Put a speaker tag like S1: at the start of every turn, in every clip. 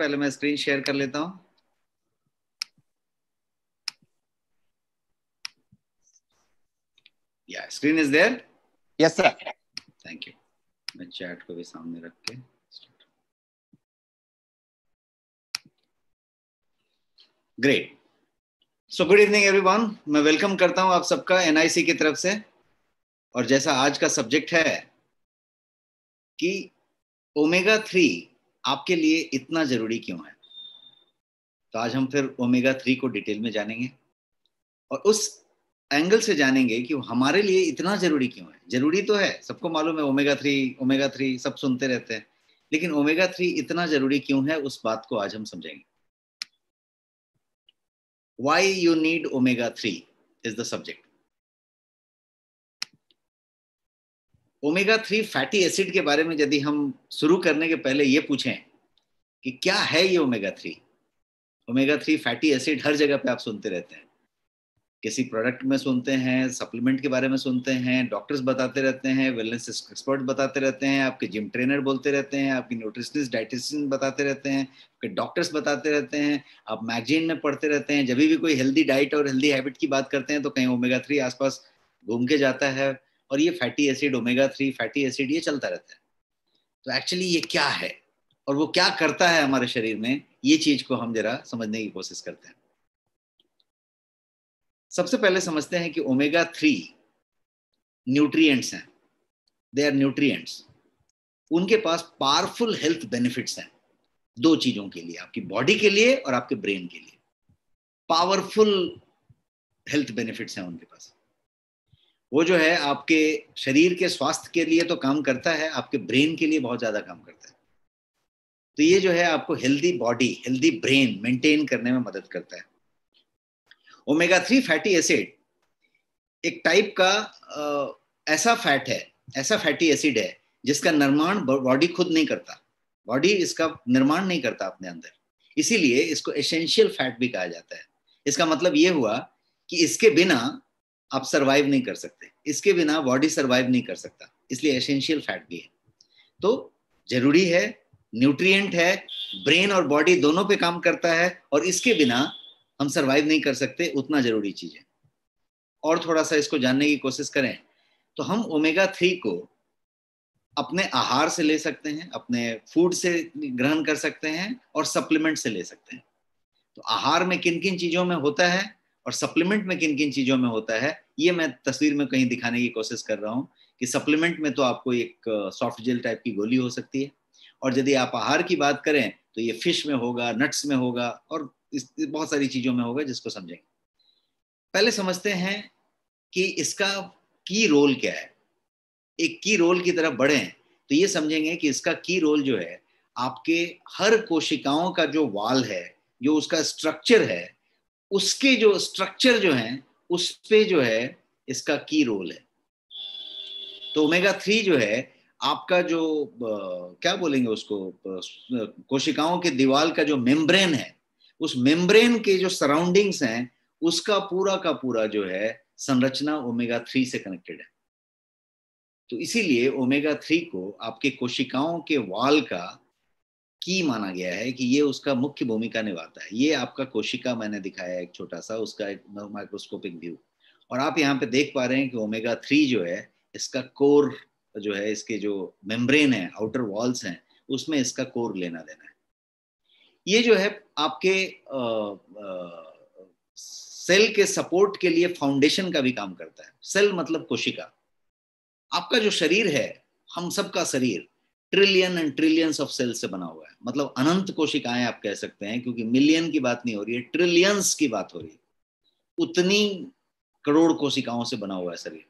S1: पहले मैं screen share कर लेता हूं या screen is there yes sir thank you मैं चैट को भी सामने रख के great so good evening everyone मैं वेलकम करता हूं आप सबका एनआईसी की तरफ से और जैसा आज का सब्जेक्ट है कि ओमेगा थ्री आपके लिए इतना जरूरी क्यों है तो आज हम फिर ओमेगा थ्री को डिटेल में जानेंगे और उस एंगल से जानेंगे कि हमारे लिए इतना जरूरी क्यों है जरूरी तो है सबको मालूम है ओमेगा थ्री ओमेगा थ्री सब सुनते रहते हैं लेकिन ओमेगा थ्री इतना जरूरी क्यों है उस बात को आज हम समझेंगे why you need omega three is the subject omega three fatty acid के बारे में यदि हम शुरू करने के पहले ये पूछें कि क्या है ये omega three omega three fatty acid हर जगह पे आप सुनते रहते हैं किसी प्रोडक्ट में सुनते हैं सप्लीमेंट के बारे में सुनते हैं डॉक्टर्स बताते रहते हैं वेलनेस एक्सपर्ट बताते रहते हैं आपके जिम ट्रेनर बोलते रहते हैं आपके न्यूट्रिशनिस्ट डाइटिशियन बताते रहते हैं आपके डॉक्टर्स बताते रहते हैं आप मैगजीन में पढ़ते रहते हैं जब भी कोई हेल्दी डाइट और हेल्दी हैबिट की बात करते हैं तो कहीं ओमेगा थ्री आसपास घूम के जाता है और ये fatty acid omega three fatty acid ये चलता रहता है तो एक्चुअली ये क्या है और वो क्या करता है हमारे शरीर में ये चीज को हम जरा समझने की कोशिश करते हैं सबसे पहले समझते हैं कि ओमेगा थ्री न्यूट्रिएंट्स हैं दे आर न्यूट्रिएंट्स उनके पास पावरफुल हेल्थ बेनिफिट्स हैं दो चीजों के लिए आपकी बॉडी के लिए और आपके ब्रेन के लिए पावरफुल हेल्थ बेनिफिट्स हैं उनके पास वो जो है आपके शरीर के स्वास्थ्य के लिए तो काम करता है आपके ब्रेन के लिए बहुत ज़्यादा काम करता है तो ये जो है आपको healthy body healthy brain maintain करने में मदद करता है ओमेगा थ्री फैटी एसिड एक टाइप का ऐसा फैट है ऐसा फैटी एसिड है जिसका निर्माण बॉडी खुद नहीं करता बॉडी इसका निर्माण नहीं करता अपने अंदर इसीलिए इसको एसेंशियल फैट भी कहा जाता है इसका मतलब ये हुआ कि इसके बिना आप सरवाइव नहीं कर सकते इसके बिना बॉडी सरवाइव नहीं कर सकता इसलिए एसेंशियल फैट भी है तो जरूरी है न्यूट्रिएंट है ब्रेन और बॉडी दोनों पे काम करता है और इसके बिना हम सरवाइव नहीं कर सकते उतना जरूरी चीज है और थोड़ा सा इसको जानने की कोशिश करें तो हम ओमेगा थ्री को अपने आहार से ले सकते हैं अपने फूड से ग्रहण कर सकते हैं और सप्लीमेंट से ले सकते हैं तो आहार में किन किन चीजों में होता है और सप्लीमेंट में किन किन चीजों में होता है ये मैं तस्वीर में कहीं दिखाने की कोशिश कर रहा हूँ कि सप्लीमेंट में तो आपको एक सॉफ्ट जेल टाइप की गोली हो सकती है और यदि आप आहार की बात करें तो ये फिश में होगा नट्स में होगा और इस बहुत सारी चीजों में होगा जिसको समझेंगे पहले समझते हैं कि इसका की रोल क्या है एक की रोल की तरफ बढ़े तो ये समझेंगे कि इसका की रोल जो है आपके हर कोशिकाओं का जो वाल है जो उसका स्ट्रक्चर है उसके जो स्ट्रक्चर जो है उस पे जो है इसका की रोल है तो ओमेगा थ्री जो है आपका जो क्या बोलेंगे उसको कोशिकाओं के दीवाल का जो मेम्ब्रेन है उस मेम्ब्रेन के जो सराउंडिंग्स हैं उसका पूरा का पूरा जो है संरचना ओमेगा थ्री से कनेक्टेड है तो इसीलिए ओमेगा थ्री को आपके कोशिकाओं के वाल का की माना गया है कि ये उसका मुख्य भूमिका निभाता है ये आपका कोशिका मैंने दिखाया है एक छोटा सा उसका एक माइक्रोस्कोपिक व्यू और आप यहाँ पे देख पा रहे हैं कि ओमेगा थ्री जो है इसका कोर जो है इसके जो मेम्ब्रेन है आउटर वॉल्स हैं उसमें इसका कोर लेना देना है ये जो है आपके आ, आ, सेल के सपोर्ट के लिए फाउंडेशन का भी काम करता है सेल मतलब कोशिका आपका जो शरीर है हम सबका शरीर trillion and trillions of cells से बना हुआ है मतलब अनंत कोशिकाएं आप कह सकते हैं क्योंकि मिलियन की बात नहीं हो रही है ट्रिलियंस की बात हो रही है उतनी करोड़ कोशिकाओं से बना हुआ है शरीर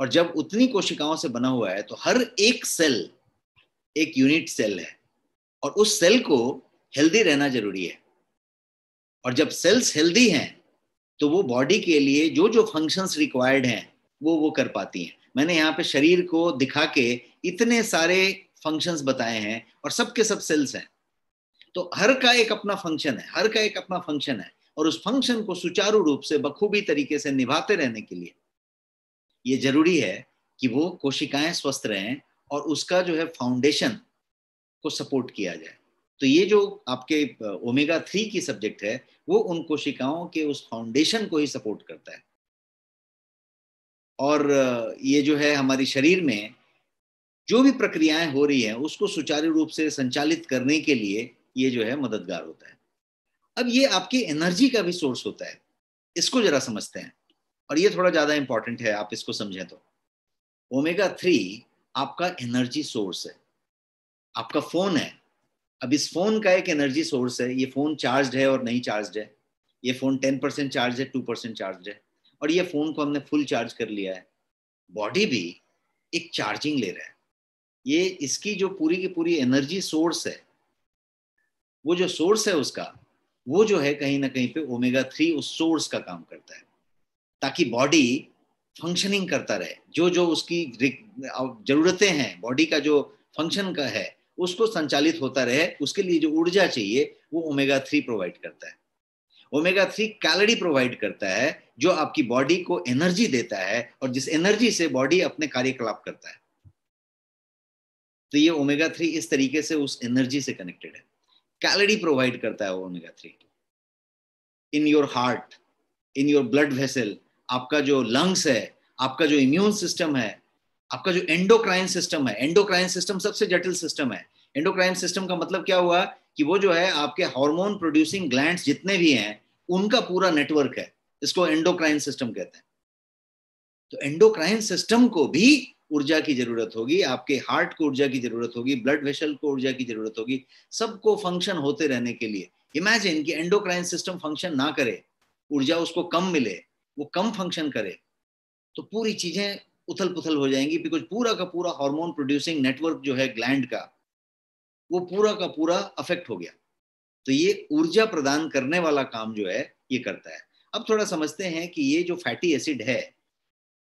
S1: और जब उतनी कोशिकाओं से बना हुआ है तो हर एक सेल एक यूनिट सेल है और उस सेल को हेल्दी रहना जरूरी है और जब सेल्स हेल्दी हैं तो वो बॉडी के लिए जो जो फंक्शंस रिक्वायर्ड हैं वो वो कर पाती हैं मैंने यहाँ पे शरीर को दिखा के इतने सारे फंक्शंस बताए हैं और सबके सब सेल्स हैं तो हर का एक अपना फंक्शन है हर का एक अपना फंक्शन है और उस फंक्शन को सुचारू रूप से बखूबी तरीके से निभाते रहने के लिए ये जरूरी है कि वो कोशिकाएं स्वस्थ रहें और उसका जो है फाउंडेशन को सपोर्ट किया जाए तो ये जो आपके ओमेगा थ्री की सब्जेक्ट है वो उन कोशिकाओं के उस फाउंडेशन को ही सपोर्ट करता है और ये जो है हमारी शरीर में जो भी प्रक्रियाएं हो रही हैं उसको सुचारू रूप से संचालित करने के लिए ये जो है मददगार होता है अब ये आपकी एनर्जी का भी सोर्स होता है इसको जरा समझते हैं और ये थोड़ा ज़्यादा इंपॉर्टेंट है आप इसको समझें तो ओमेगा थ्री आपका एनर्जी सोर्स है आपका फोन है अब इस फोन का एक एनर्जी सोर्स है ये फोन चार्ज है और नहीं चार्ज है ये फोन टेन परसेंट चार्ज है टू परसेंट चार्ज है और ये फोन को हमने फुल चार्ज कर लिया है बॉडी भी एक चार्जिंग ले रहा है ये इसकी जो पूरी की पूरी एनर्जी सोर्स है वो जो सोर्स है उसका वो जो है कहीं ना कहीं पे ओमेगा थ्री उस सोर्स का काम करता है ताकि बॉडी फंक्शनिंग करता रहे जो जो उसकी जरूरतें हैं बॉडी का जो फंक्शन का है उसको संचालित होता रहे उसके लिए जो ऊर्जा चाहिए वो ओमेगा थ्री प्रोवाइड करता है ओमेगा थ्री कैलोरी प्रोवाइड करता है जो आपकी बॉडी को एनर्जी देता है और जिस एनर्जी से बॉडी अपने कार्यकलाप करता है तो ये ओमेगा थ्री इस तरीके से उस एनर्जी से कनेक्टेड है कैलोरी प्रोवाइड करता है वो omega three in your heart in your blood vessel आपका जो लंग्स है आपका जो इम्यून सिस्टम है आपका जो एंडोक्राइन सिस्टम है एंडोक्राइन सिस्टम सबसे जटिल सिस्टम है एंडोक्राइन सिस्टम का मतलब क्या हुआ कि वो जो है आपके हार्मोन प्रोड्यूसिंग ग्लैंड जितने भी हैं उनका पूरा नेटवर्क है इसको एंडोक्राइन सिस्टम कहते हैं तो एंडोक्राइन सिस्टम को भी ऊर्जा की जरूरत होगी आपके हार्ट को ऊर्जा की जरूरत होगी ब्लड वेसल को ऊर्जा की जरूरत होगी सबको फंक्शन होते रहने के लिए इमेजिन कि एंडोक्राइन सिस्टम फंक्शन ना करे ऊर्जा उसको कम मिले वो कम फंक्शन करे तो पूरी चीजें उथल पुथल हो जाएंगी बिकॉज पूरा का पूरा हार्मोन प्रोड्यूसिंग नेटवर्क जो है ग्लैंड का वो पूरा का पूरा अफेक्ट हो गया तो ये ऊर्जा प्रदान करने वाला काम जो है ये करता है अब थोड़ा समझते हैं कि ये जो फैटी एसिड है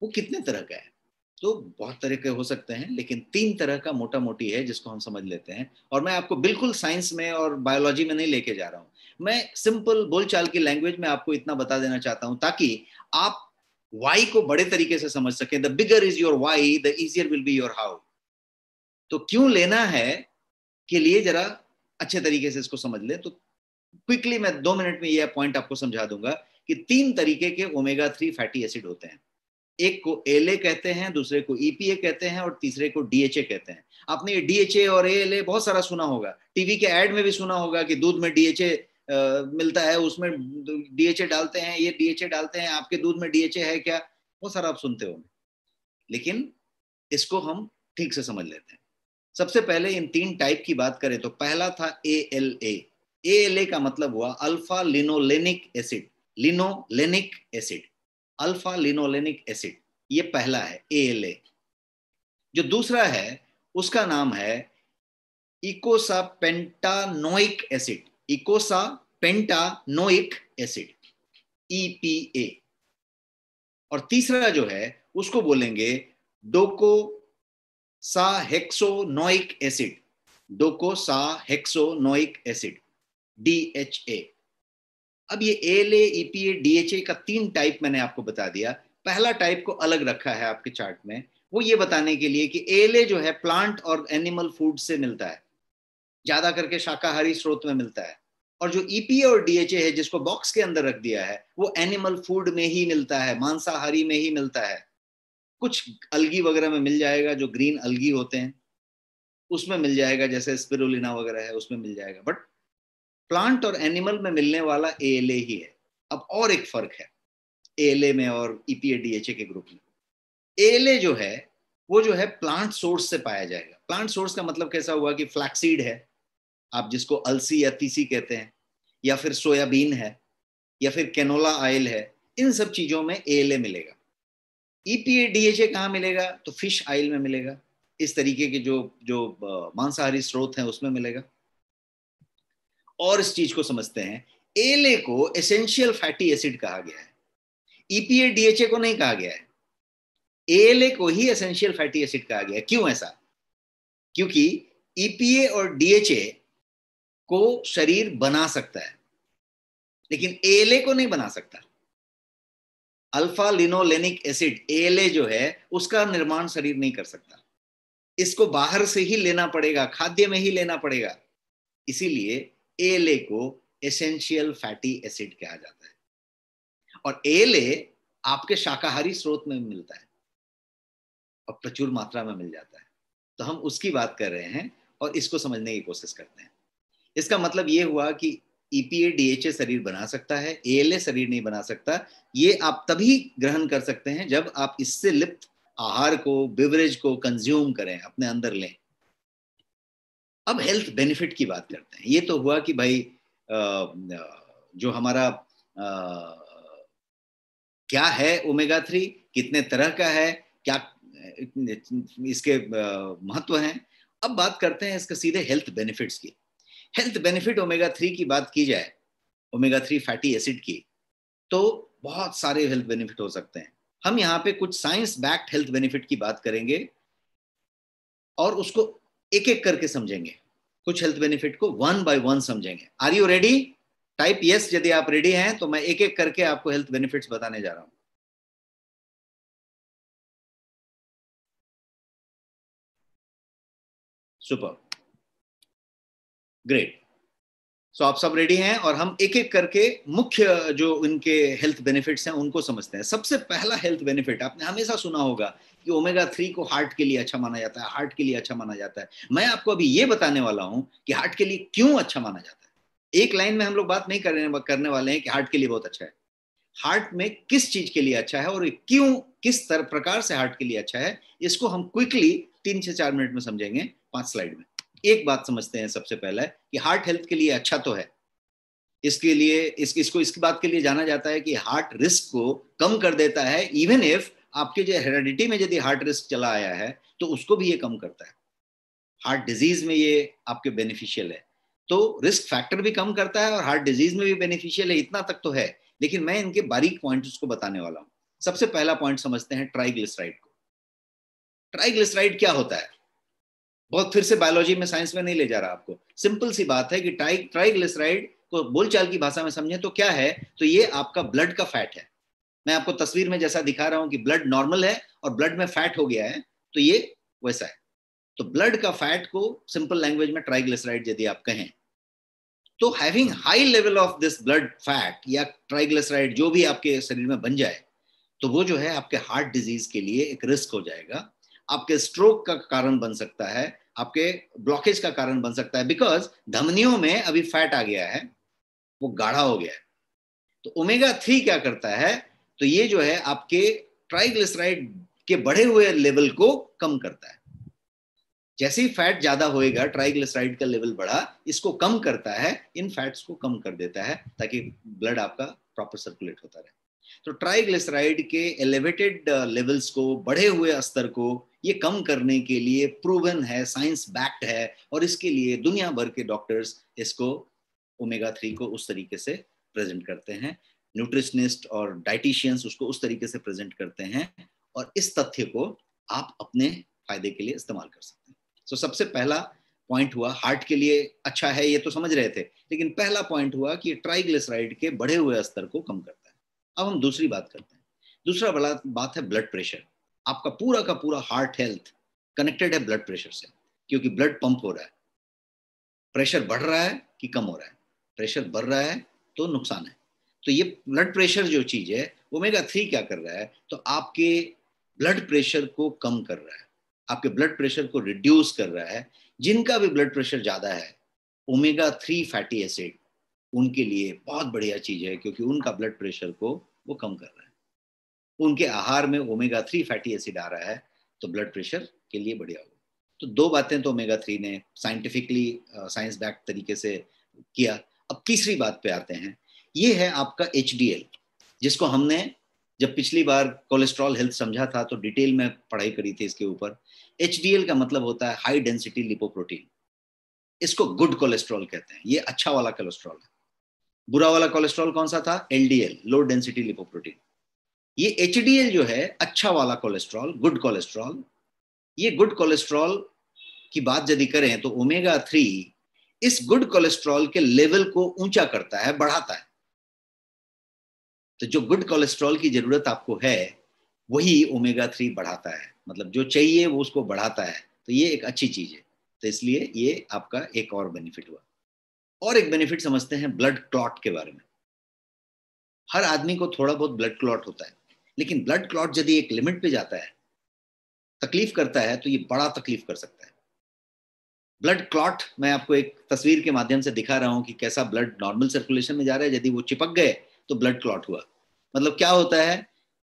S1: वो कितने तरह का है तो बहुत तरीके हो सकते हैं लेकिन तीन तरह का मोटा मोटी है जिसको हम समझ लेते हैं और मैं आपको बिल्कुल साइंस में और बायोलॉजी में नहीं लेके जा रहा हूं मैं सिंपल बोलचाल की लैंग्वेज में आपको इतना बता देना चाहता हूं ताकि आप वाई को बड़े तरीके से समझ सकें the bigger is your why the easier will be your how तो क्यों लेना है के लिए जरा अच्छे तरीके से इसको समझ ले तो क्विकली मैं दो मिनट में यह पॉइंट आपको समझा दूंगा कि तीन तरीके के ओमेगा थ्री फैटी एसिड होते हैं एक को एल कहते हैं दूसरे को ईपीए e कहते हैं और तीसरे को डीएचए कहते हैं आपने ये डीएचए और एल बहुत सारा सुना होगा टीवी के एड में भी सुना होगा कि दूध में डीएचए मिलता है उसमें डीएचए डालते हैं ये डीएचए डालते हैं आपके दूध में डीएचए है क्या वो सारा आप सुनते होंगे लेकिन इसको हम ठीक से समझ लेते हैं सबसे पहले इन तीन टाइप की बात करें तो पहला था ए एल ए एल ए का मतलब हुआ alpha linolenic acid linolenic acid alpha linolenic acid ये पहला है ए जो दूसरा है उसका नाम है eicosapentaenoic acid eicosapentaenoic acid EPA e और तीसरा जो है उसको बोलेंगे डोको docosahexaenoic acid docosahexaenoic acid D H A अब ये एल ईपीए डीएचए का तीन टाइप मैंने आपको बता दिया पहला टाइप को अलग रखा है आपके चार्ट में वो ये बताने के लिए कि एल जो है प्लांट और एनिमल फूड से मिलता है ज्यादा करके शाकाहारी स्रोत में मिलता है और जो ईपीए e और डीएचए है जिसको बॉक्स के अंदर रख दिया है वो एनिमल फूड में ही मिलता है मांसाहारी में ही मिलता है कुछ अलगी वगैरह में मिल जाएगा जो ग्रीन अलगी होते हैं उसमें मिल जाएगा जैसे स्पिरुलिना वगैरह है उसमें मिल जाएगा बट प्लांट और एनिमल में मिलने वाला ए ही है अब और एक फर्क है ए में और ईपीए e डीएचए के ग्रुप में ए जो है वो जो है प्लांट सोर्स से पाया जाएगा प्लांट सोर्स का मतलब कैसा हुआ कि फ्लैक्सीड है आप जिसको अलसी या तीसी कहते हैं या फिर सोयाबीन है या फिर कैनोला ऑयल है इन सब चीज़ों में ए मिलेगा ईपीए e डीएचए कहाँ मिलेगा तो फिश ऑयल में मिलेगा इस तरीके के जो जो मांसाहारी स्रोत हैं उसमें मिलेगा और इस चीज को समझते हैं एले को एसेंशियल फैटी एसिड कहा गया है ईपीए e डीएचए को नहीं कहा गया है एले को ही एसेंशियल फैटी एसिड कहा गया है क्यों ऐसा क्योंकि ईपीए e और डीएचए को शरीर बना सकता है लेकिन एले को नहीं बना सकता अल्फा लिनोलेनिक एसिड एले जो है उसका निर्माण शरीर नहीं कर सकता इसको बाहर से ही लेना पड़ेगा खाद्य में ही लेना पड़ेगा इसीलिए एले को एसेंशियल फैटी एसिड कहा जाता है और एले आपके शाकाहारी स्रोत में मिलता है और प्रचुर मात्रा में मिल जाता है तो हम उसकी बात कर रहे हैं और इसको समझने की कोशिश करते हैं इसका मतलब ये हुआ कि ईपीए e डीएचए शरीर बना सकता है एले शरीर नहीं बना सकता ये आप तभी ग्रहण कर सकते हैं जब आप इससे लिप्त आहार को बिवरेज को कंज्यूम करें अपने अंदर लें अब हेल्थ बेनिफिट की बात करते हैं ये तो हुआ कि भाई जो हमारा क्या है ओमेगा थ्री कितने तरह का है क्या इसके महत्व हैं अब बात करते हैं इसके सीधे हेल्थ बेनिफिट्स की हेल्थ बेनिफिट ओमेगा थ्री की बात की जाए ओमेगा थ्री फैटी एसिड की तो बहुत सारे हेल्थ बेनिफिट हो सकते हैं हम यहाँ पे कुछ साइंस बैक्ड हेल्थ बेनिफिट की बात करेंगे और उसको एक एक करके समझेंगे कुछ हेल्थ बेनिफिट को वन बाय वन समझेंगे are you ready type yes यदि आप रेडी हैं तो मैं एक एक करके आपको हेल्थ बेनिफिट्स बताने जा रहा हूं सुपर ग्रेट सो आप सब रेडी हैं और हम एक एक करके मुख्य जो इनके हेल्थ बेनिफिट्स हैं उनको समझते हैं सबसे पहला हेल्थ बेनिफिट आपने हमेशा सुना होगा कि ओमेगा थ्री को हार्ट के लिए अच्छा माना जाता है हार्ट के लिए अच्छा माना जाता है मैं आपको अभी ये बताने वाला हूं कि हार्ट के लिए क्यों अच्छा माना जाता है एक लाइन में हम लोग बात नहीं करने करने वाले हैं कि हार्ट के लिए बहुत अच्छा है हार्ट में किस चीज के लिए अच्छा है और क्यों किस तरह प्रकार से हार्ट के लिए अच्छा है इसको हम क्विकली तीन से चार मिनट में समझेंगे पांच स्लाइड में एक बात समझते हैं सबसे पहले कि हार्ट हेल्थ के लिए अच्छा तो है इसके लिए इस, इसको इसकी बात के लिए जाना जाता है कि हार्ट रिस्क को कम कर देता है इवन इफ आपके जो हेरिडिटी में यदि हार्ट रिस्क चला आया है तो उसको भी ये कम करता है हार्ट डिजीज में ये आपके बेनिफिशियल है तो रिस्क फैक्टर भी कम करता है और हार्ट डिजीज में भी बेनिफिशियल है इतना तक तो है लेकिन मैं इनके बारीक पॉइंट्स को बताने वाला हूं सबसे पहला पॉइंट समझते हैं ट्राइग्लिसराइड को ट्राइग्लिसराइड क्या होता है बहुत फिर से बायोलॉजी में साइंस में नहीं ले जा रहा आपको सिंपल सी बात है कि ट्राइग्लिसराइड को बोलचाल की भाषा में समझें तो क्या है तो ये आपका ब्लड का फैट है मैं आपको तस्वीर में जैसा दिखा रहा हूं कि ब्लड नॉर्मल है और ब्लड में फैट हो गया है तो ये वैसा है तो ब्लड का फैट को सिंपल लैंग्वेज में ट्राइग्लिसराइड यदि आप कहें तो having high level of this blood fat या ट्राइग्लिसराइड जो भी आपके शरीर में बन जाए तो वो जो है आपके हार्ट डिजीज के लिए एक रिस्क हो जाएगा आपके स्ट्रोक का कारण बन सकता है आपके ब्लॉकेज का कारण बन सकता है बिकॉज धमनियों में अभी फैट आ गया है वो गाढ़ा हो गया है तो ओमेगा थ्री क्या करता है तो ये जो है आपके ट्राइग्लिसराइड के बढ़े हुए लेवल को कम करता है जैसे ही फैट ज्यादा होएगा ट्राइग्लिसराइड का लेवल बढ़ा इसको कम करता है इन फैट्स को कम कर देता है ताकि ब्लड आपका प्रॉपर सर्कुलेट होता रहे तो ट्राइग्लिसराइड के एलिवेटेड लेवल्स uh, को बढ़े हुए स्तर को ये कम करने के लिए प्रूवन है साइंस बैक्ड है और इसके लिए दुनिया भर के डॉक्टर्स इसको ओमेगा थ्री को उस तरीके से प्रेजेंट करते हैं न्यूट्रिशनिस्ट और डाइटिशियंस उसको उस तरीके से प्रेजेंट करते हैं और इस तथ्य को आप अपने फायदे के लिए इस्तेमाल कर सकते हैं सो so, सबसे पहला पॉइंट हुआ हार्ट के लिए अच्छा है ये तो समझ रहे थे लेकिन पहला पॉइंट हुआ कि ट्राइग्लिसराइड के बढ़े हुए स्तर को कम करता है अब हम दूसरी बात करते हैं दूसरा बड़ा बात है ब्लड प्रेशर आपका पूरा का पूरा हार्ट हेल्थ कनेक्टेड है ब्लड प्रेशर से क्योंकि ब्लड पंप हो रहा है प्रेशर बढ़ रहा है कि कम हो रहा है प्रेशर बढ़ रहा है तो नुकसान है तो ये ब्लड प्रेशर जो चीज है ओमेगा थ्री क्या कर रहा है तो आपके ब्लड प्रेशर को कम कर रहा है आपके ब्लड प्रेशर को रिड्यूस कर रहा है जिनका भी ब्लड प्रेशर ज़्यादा है ओमेगा थ्री फैटी एसिड उनके लिए बहुत बढ़िया चीज़ है क्योंकि उनका ब्लड प्रेशर को वो कम कर रहा है उनके आहार में ओमेगा थ्री फैटी एसिड आ रहा है तो ब्लड प्रेशर के लिए बढ़िया हो तो दो बातें तो ओमेगा थ्री ने साइंटिफिकली साइंस बैक तरीके से किया अब तीसरी बात पे आते हैं ये है आपका एच जिसको हमने जब पिछली बार कोलेस्ट्रॉल हेल्थ समझा था तो डिटेल में पढ़ाई करी थी इसके ऊपर एच का मतलब होता है हाई डेंसिटी लिपोप्रोटीन इसको गुड कोलेस्ट्रॉल कहते हैं ये अच्छा वाला कोलेस्ट्रॉल है बुरा वाला कोलेस्ट्रॉल कौन सा था एल लो डेंसिटी लिपोप्रोटीन ये एच जो है अच्छा वाला कोलेस्ट्रॉल गुड कोलेस्ट्रॉल ये गुड कोलेस्ट्रॉल की बात यदि करें तो ओमेगा थ्री इस गुड कोलेस्ट्रॉल के लेवल को ऊंचा करता है बढ़ाता है तो जो गुड कोलेस्ट्रॉल की जरूरत आपको है वही ओमेगा थ्री बढ़ाता है मतलब जो चाहिए वो उसको बढ़ाता है तो ये एक अच्छी चीज़ है तो इसलिए ये आपका एक और बेनिफिट हुआ और एक बेनिफिट समझते हैं ब्लड क्लॉट के बारे में हर आदमी को थोड़ा बहुत ब्लड क्लॉट होता है लेकिन ब्लड क्लॉट यदि एक लिमिट पे जाता है तकलीफ करता है तो ये बड़ा तकलीफ कर सकता है ब्लड क्लॉट मैं आपको एक तस्वीर के माध्यम से दिखा रहा हूँ कि कैसा ब्लड नॉर्मल सर्कुलेशन में जा रहा है यदि वो चिपक गए तो ब्लड क्लॉट हुआ मतलब क्या होता है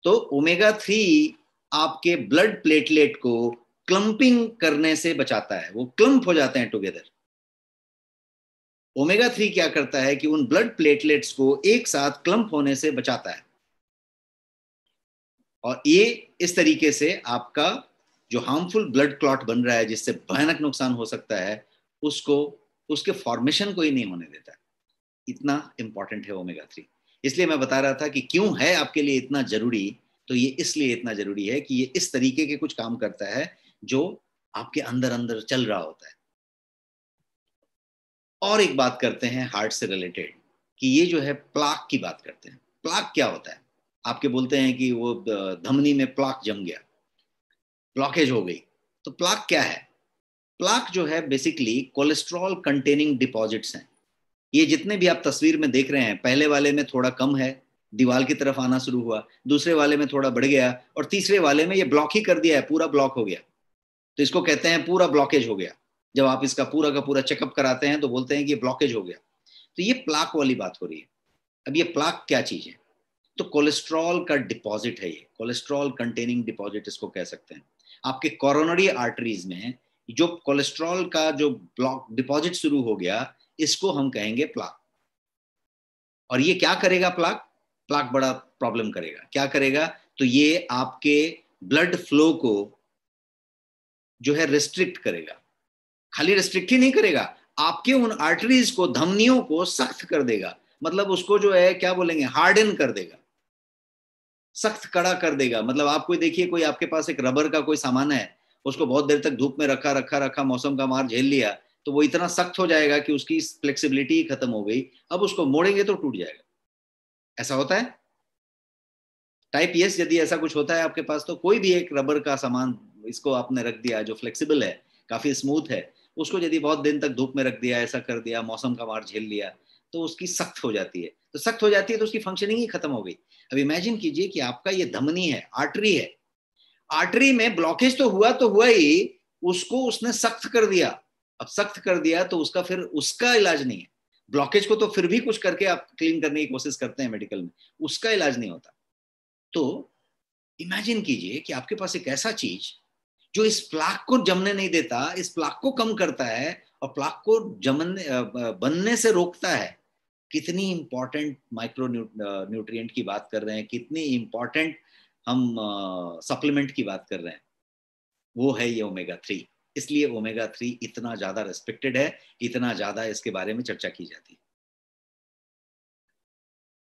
S1: तो ओमेगा थ्री आपके ब्लड प्लेटलेट को क्लंपिंग करने से बचाता है वो क्लंप हो जाते हैं टुगेदर ओमेगा थ्री क्या करता है कि उन ब्लड प्लेटलेट्स को एक साथ क्लंप होने से बचाता है और ये इस तरीके से आपका जो हार्मफुल ब्लड क्लॉट बन रहा है जिससे भयानक नुकसान हो सकता है उसको उसके फॉर्मेशन को ही नहीं होने देता इतना इंपॉर्टेंट है ओमेगा थ्री इसलिए मैं बता रहा था कि क्यों है आपके लिए इतना जरूरी तो ये इसलिए इतना जरूरी है कि ये इस तरीके के कुछ काम करता है जो आपके अंदर अंदर चल रहा होता है और एक बात करते हैं हार्ट से रिलेटेड कि ये जो है प्लाक की बात करते हैं प्लाक क्या होता है आपके बोलते हैं कि वो धमनी में प्लाक जम गया ब्लॉकेज हो गई तो प्लाक क्या है प्लाक जो है बेसिकली कोलेस्ट्रॉल कंटेनिंग डिपॉजिट्स हैं ये जितने भी आप तस्वीर में देख रहे हैं पहले वाले में थोड़ा कम है दीवार की तरफ आना शुरू हुआ दूसरे वाले में थोड़ा बढ़ गया और तीसरे वाले में ये ब्लॉक ही कर दिया है पूरा ब्लॉक हो गया तो इसको कहते हैं पूरा ब्लॉकेज हो गया जब आप इसका पूरा का पूरा चेकअप कराते हैं तो बोलते हैं कि ये ब्लॉकेज हो गया तो ये प्लाक वाली बात हो रही है अब ये प्लाक क्या चीज है तो कोलेस्ट्रॉल का डिपॉजिट है ये कोलेस्ट्रॉल कंटेनिंग डिपॉजिट इसको कह सकते हैं आपके कोरोनरी आर्टरीज में जो कोलेस्ट्रॉल का जो ब्लॉक डिपॉजिट शुरू हो गया इसको हम कहेंगे प्लाक और ये क्या करेगा प्लाक प्लाक बड़ा प्रॉब्लम करेगा क्या करेगा तो ये आपके ब्लड फ्लो को जो है रिस्ट्रिक्ट करेगा खाली रिस्ट्रिक्ट ही नहीं करेगा आपके उन आर्टरीज को धमनियों को सख्त कर देगा मतलब उसको जो है क्या बोलेंगे हार्डन कर देगा सख्त कड़ा कर देगा मतलब आप कोई देखिए कोई आपके पास एक रबर का कोई सामान है उसको बहुत देर तक धूप में रखा रखा रखा मौसम का मार झेल लिया तो वो इतना सख्त हो जाएगा कि उसकी फ्लेक्सिबिलिटी ही खत्म हो गई अब उसको मोड़ेंगे तो टूट जाएगा ऐसा होता है टाइप यस यदि ऐसा कुछ होता है आपके पास तो कोई भी एक रबर का सामान इसको आपने रख दिया जो फ्लेक्सिबल है काफी स्मूथ है उसको यदि बहुत दिन तक धूप में रख दिया ऐसा कर दिया मौसम का मार झेल लिया तो उसकी सख्त हो जाती है तो सख्त हो जाती है तो उसकी फंक्शनिंग ही खत्म हो गई अब इमेजिन कीजिए कि आपका ये धमनी है आर्टरी है आर्टरी में ब्लॉकेज तो हुआ तो हुआ ही उसको उसने सख्त कर दिया अब सख्त कर दिया तो उसका फिर उसका इलाज नहीं है ब्लॉकेज को तो फिर भी कुछ करके आप क्लीन करने की कोशिश करते हैं मेडिकल में उसका इलाज नहीं होता तो इमेजिन कीजिए कि आपके पास एक ऐसा चीज जो इस प्लाक को जमने नहीं देता इस प्लाक को कम करता है और प्लाक को जमने बनने से रोकता है कितनी इंपॉर्टेंट माइक्रो न्यूट्रिएंट की बात कर रहे हैं कितनी इंपॉर्टेंट हम सप्लीमेंट की बात कर रहे हैं वो है ये ओमेगा थ्री इसलिए ओमेगा थ्री इतना ज्यादा रेस्पेक्टेड है इतना ज्यादा इसके बारे में चर्चा की जाती है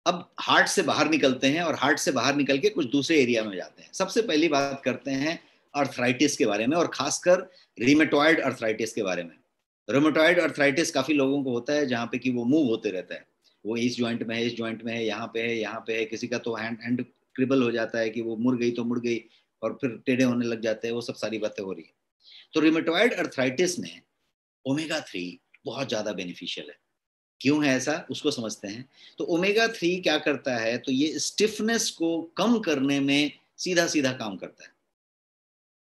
S1: अब हार्ट से बाहर निकलते हैं और हार्ट से बाहर निकल के कुछ दूसरे एरिया में जाते हैं सबसे पहली बात करते हैं अर्थराइटिस के बारे में और खासकर रिमेटॉयड अर्थराइटिस के बारे में रोमेटॉयड अर्थराइटिस काफ़ी लोगों को होता है जहाँ पे कि वो मूव होते रहता है वो इस ज्वाइंट में है इस ज्वाइंट में है यहाँ पे है यहाँ पे है किसी का तो हैंड हैंड क्रिबल हो जाता है कि वो मुड़ गई तो मुड़ गई और फिर टेढ़े होने लग जाते हैं वो सब सारी बातें हो रही है तो रिमेटोइड अर्थराइटिस में ओमेगा थ्री बहुत ज़्यादा बेनिफिशियल है क्यों है ऐसा उसको समझते हैं तो ओमेगा थ्री क्या करता है तो ये स्टिफनेस को कम करने में सीधा सीधा काम करता है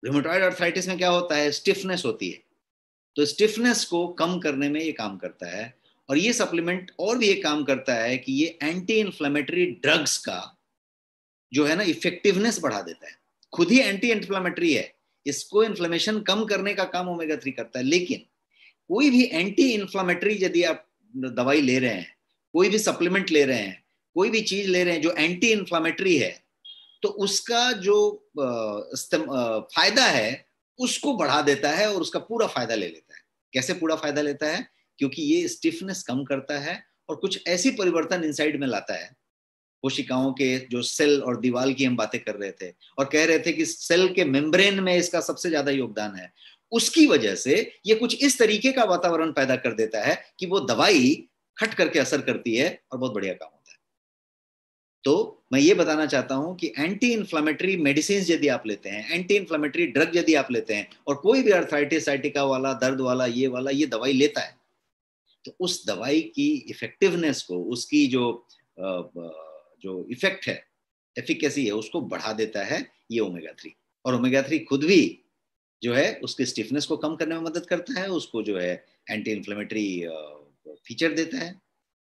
S1: रिमोटॉइड अर्थराइटिस में क्या होता है स्टिफनेस होती है तो स्टिफनेस को कम करने में ये काम करता है और ये सप्लीमेंट और भी एक काम करता है कि ये एंटी इन्फ्लेमेटरी ड्रग्स का जो है ना इफेक्टिवनेस बढ़ा देता है खुद ही एंटी इन्फ्लेमेटरी है इसको इन्फ्लेमेशन कम करने का काम ओमेगा थ्री करता है लेकिन कोई भी एंटी इन्फ्लामेटरी यदि आप दवाई ले रहे हैं कोई भी सप्लीमेंट ले रहे हैं कोई भी चीज ले रहे हैं जो एंटी इन्फ्लामेटरी है तो उसका जो फायदा है उसको बढ़ा देता है और उसका पूरा फायदा ले लेता है कैसे पूरा फायदा लेता है क्योंकि ये स्टिफनेस कम करता है और कुछ ऐसी परिवर्तन इनसाइड में लाता है कोशिकाओं के जो सेल और दीवाल की हम बातें कर रहे थे और कह रहे थे कि सेल के मेम्ब्रेन में इसका सबसे ज्यादा योगदान है उसकी वजह से ये कुछ इस तरीके का वातावरण पैदा कर देता है कि वो दवाई खट करके असर करती है और बहुत बढ़िया काम होता है तो मैं ये बताना चाहता हूं कि एंटी इन्फ्लामेटरी मेडिसिन यदि आप लेते हैं एंटी इन्फ्लामेटरी ड्रग यदि आप लेते हैं और कोई भी अर्थराइटिस साइटिका वाला दर्द वाला ये वाला ये दवाई लेता है तो उस दवाई की इफेक्टिवनेस को उसकी जो आ, आ, जो इफेक्ट है एफिकेसी है उसको बढ़ा देता है ये ओमेगा थ्री और ओमेगा थ्री खुद भी जो है उसकी स्टिफनेस को कम करने में मदद करता है उसको जो है एंटी इन्फ्लेमेटरी फीचर देता है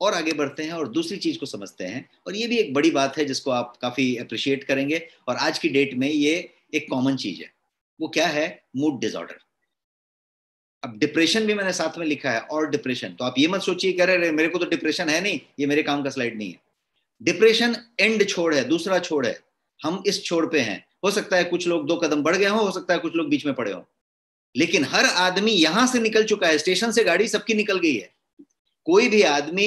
S1: और आगे बढ़ते हैं और दूसरी चीज को समझते हैं और ये भी एक बड़ी बात है जिसको आप काफी अप्रिशिएट करेंगे और आज की डेट में ये एक कॉमन चीज है वो क्या है मूड डिसऑर्डर अब डिप्रेशन भी मैंने साथ में लिखा है और डिप्रेशन तो आप ये मत सोचिए कह रहे मेरे को तो डिप्रेशन है नहीं ये मेरे काम का स्लाइड नहीं है डिप्रेशन एंड छोड़ है दूसरा छोड़ है हम इस छोड़ पे हैं हो सकता है कुछ लोग दो कदम बढ़ गए हो हो सकता है कुछ लोग बीच में पड़े हो लेकिन हर आदमी यहां से निकल चुका है स्टेशन से गाड़ी सबकी निकल गई है कोई भी आदमी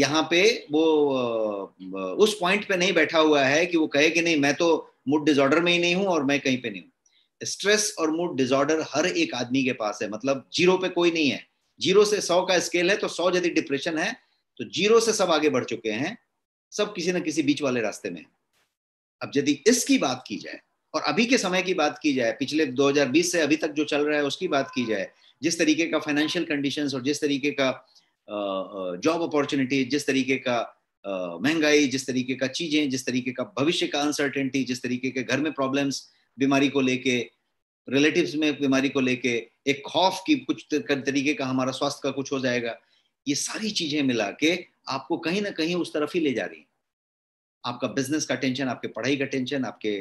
S1: यहाँ पे वो उस पॉइंट पे नहीं बैठा हुआ है कि वो कहे कि नहीं मैं तो मूड डिसऑर्डर में ही नहीं हूं और मैं कहीं पे नहीं हूं स्ट्रेस और मूड डिसऑर्डर हर एक आदमी के पास है मतलब जीरो पे कोई नहीं है जीरो से सौ का स्केल है तो सौ यदि डिप्रेशन है तो जीरो से सब आगे बढ़ चुके हैं सब किसी ना किसी बीच वाले रास्ते में अब यदि इसकी बात की जाए और अभी के समय की बात की जाए पिछले 2020 से अभी तक जो चल रहा है उसकी बात की जाए जिस तरीके का फाइनेंशियल कंडीशन और जिस तरीके का जॉब अपॉर्चुनिटी जिस तरीके का महंगाई जिस तरीके का चीजें जिस तरीके का भविष्य का अनसर्टेनिटी जिस तरीके के घर में प्रॉब्लम्स बीमारी को लेके रिलेटिव्स में बीमारी को लेके एक खौफ की कुछ तरीके का हमारा स्वास्थ्य का कुछ हो जाएगा ये सारी चीजें मिला के आपको कहीं ना कहीं उस तरफ ही ले जा रही है आपका बिजनेस का टेंशन आपके पढ़ाई का टेंशन आपके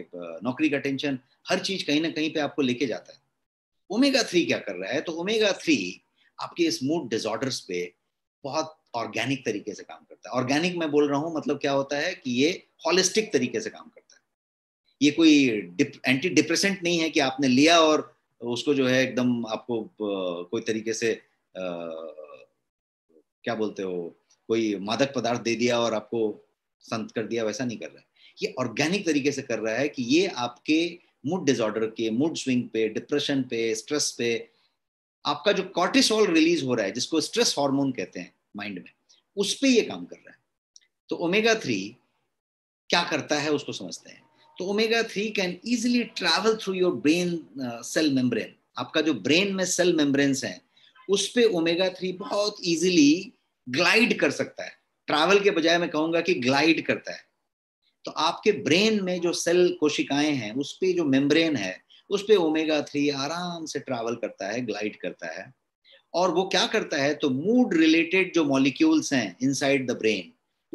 S1: नौकरी का टेंशन हर चीज कहीं ना कहीं पे आपको लेके जाता है ओमेगा थ्री क्या कर रहा है तो ओमेगा थ्री आपके इस मूड डिसऑर्डर्स पे बहुत ऑर्गेनिक तरीके से काम करता है ऑर्गेनिक मैं बोल रहा हूँ मतलब क्या होता है कि ये हॉलिस्टिक तरीके से काम करता है ये कोई डिप, एंटी डिप्रेसेंट नहीं है कि आपने लिया और उसको जो है एकदम आपको कोई तरीके से आ, क्या बोलते हो कोई मादक पदार्थ दे दिया और आपको संत कर दिया वैसा नहीं कर रहा है ये ऑर्गेनिक तरीके से कर रहा है कि ये आपके मूड डिसऑर्डर के मूड स्विंग पे डिप्रेशन पे स्ट्रेस पे आपका जो कॉर्टिसोल रिलीज हो रहा है जिसको स्ट्रेस हार्मोन कहते हैं माइंड में उस पर ये काम कर रहा है तो ओमेगा थ्री क्या करता है उसको समझते हैं तो omega three can easily travel through your brain cell membrane आपका जो ब्रेन में सेल मेम्ब्रेन्स हैं उस पर ओमेगा थ्री बहुत इजीली ग्लाइड कर सकता है ट्रैवल के बजाय मैं कहूंगा कि ग्लाइड करता है तो आपके ब्रेन में जो सेल कोशिकाएं हैं उस पर जो मेम्ब्रेन है उस पर ओमेगा थ्री आराम से ट्रैवल करता है ग्लाइड करता है और वो क्या करता है तो मूड रिलेटेड जो मॉलिक्यूल्स हैं इनसाइड द ब्रेन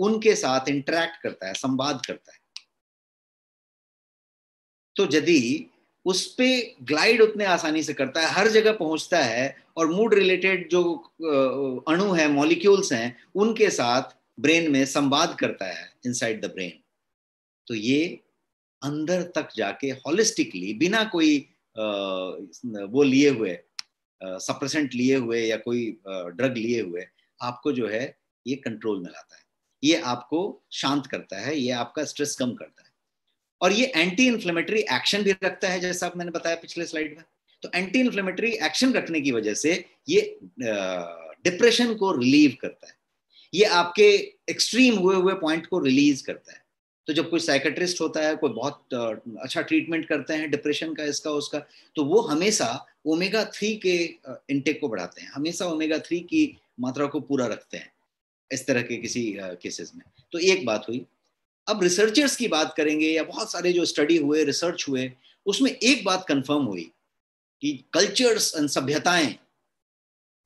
S1: उनके साथ इंटरेक्ट करता है संवाद करता है तो यदि उस पर ग्लाइड उतने आसानी से करता है हर जगह पहुंचता है और मूड रिलेटेड जो अणु है मॉलिक्यूल्स हैं उनके साथ ब्रेन में संवाद करता है इनसाइड द ब्रेन तो ये अंदर तक जाके हॉलिस्टिकली बिना कोई वो लिए हुए सप्रेसेंट लिए हुए या कोई ड्रग लिए हुए आपको जो है ये कंट्रोल में लाता है ये आपको शांत करता है ये आपका स्ट्रेस कम करता है और ये एंटी इन्फ्लेमेटरी एक्शन भी रखता है जैसा मैंने बताया पिछले स्लाइड में तो एंटी इन्फ्लेमेटरी एक्शन रखने की वजह से ये डिप्रेशन को रिलीव करता है ये आपके एक्सट्रीम हुए हुए पॉइंट को रिलीज करता है तो जब कोई साइकेट्रिस्ट होता है कोई बहुत अच्छा ट्रीटमेंट करते हैं डिप्रेशन का इसका उसका तो वो हमेशा ओमेगा थ्री के इनटेक को बढ़ाते हैं हमेशा ओमेगा थ्री की मात्रा को पूरा रखते हैं इस तरह के किसी केसेस में तो एक बात हुई अब रिसर्चर्स की बात करेंगे या बहुत सारे जो स्टडी हुए रिसर्च हुए उसमें एक बात कंफर्म हुई कि कल्चर्स एंड सभ्यताएं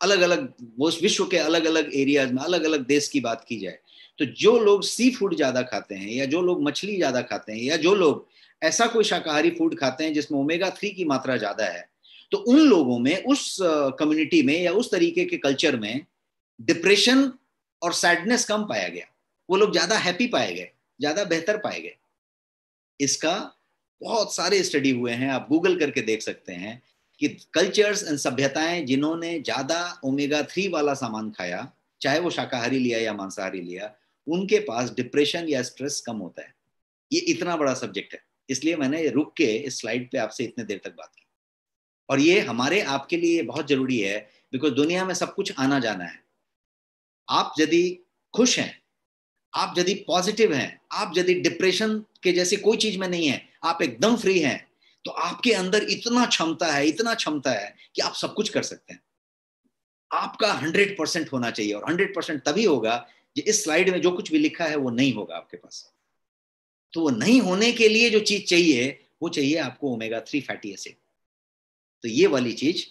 S1: अलग अलग वो विश्व के अलग अलग एरियाज में अलग अलग देश की बात की जाए तो जो लोग सी फूड ज़्यादा खाते हैं या जो लोग मछली ज़्यादा खाते हैं या जो लोग ऐसा कोई शाकाहारी फूड खाते हैं जिसमें ओमेगा थ्री की मात्रा ज़्यादा है तो उन लोगों में उस कम्युनिटी में या उस तरीके के कल्चर में डिप्रेशन और सैडनेस कम पाया गया वो लोग ज़्यादा हैप्पी पाए गए ज़्यादा बेहतर पाए गए इसका बहुत सारे स्टडी हुए हैं आप गूगल करके देख सकते हैं कि कल्चर्स एंड सभ्यताएं जिन्होंने ज़्यादा ओमेगा थ्री वाला सामान खाया चाहे वो शाकाहारी लिया या मांसाहारी लिया उनके पास डिप्रेशन या स्ट्रेस कम होता है ये इतना बड़ा सब्जेक्ट है इसलिए मैंने रुक के इस स्लाइड पे आपसे इतने देर तक बात की और ये हमारे आपके लिए बहुत जरूरी है बिकॉज दुनिया में सब कुछ आना जाना है आप यदि खुश हैं आप यदि पॉजिटिव हैं आप यदि डिप्रेशन के जैसी कोई चीज में नहीं है आप एकदम फ्री हैं तो आपके अंदर इतना क्षमता है इतना क्षमता है कि आप सब कुछ कर सकते हैं आपका हंड्रेड परसेंट होना चाहिए और हंड्रेड परसेंट तभी होगा जो इस स्लाइड में जो कुछ भी लिखा है वो नहीं होगा आपके पास तो वो नहीं होने के लिए जो चीज चाहिए वो चाहिए आपको ओमेगा थ्री फैटी एसिड तो ये वाली चीज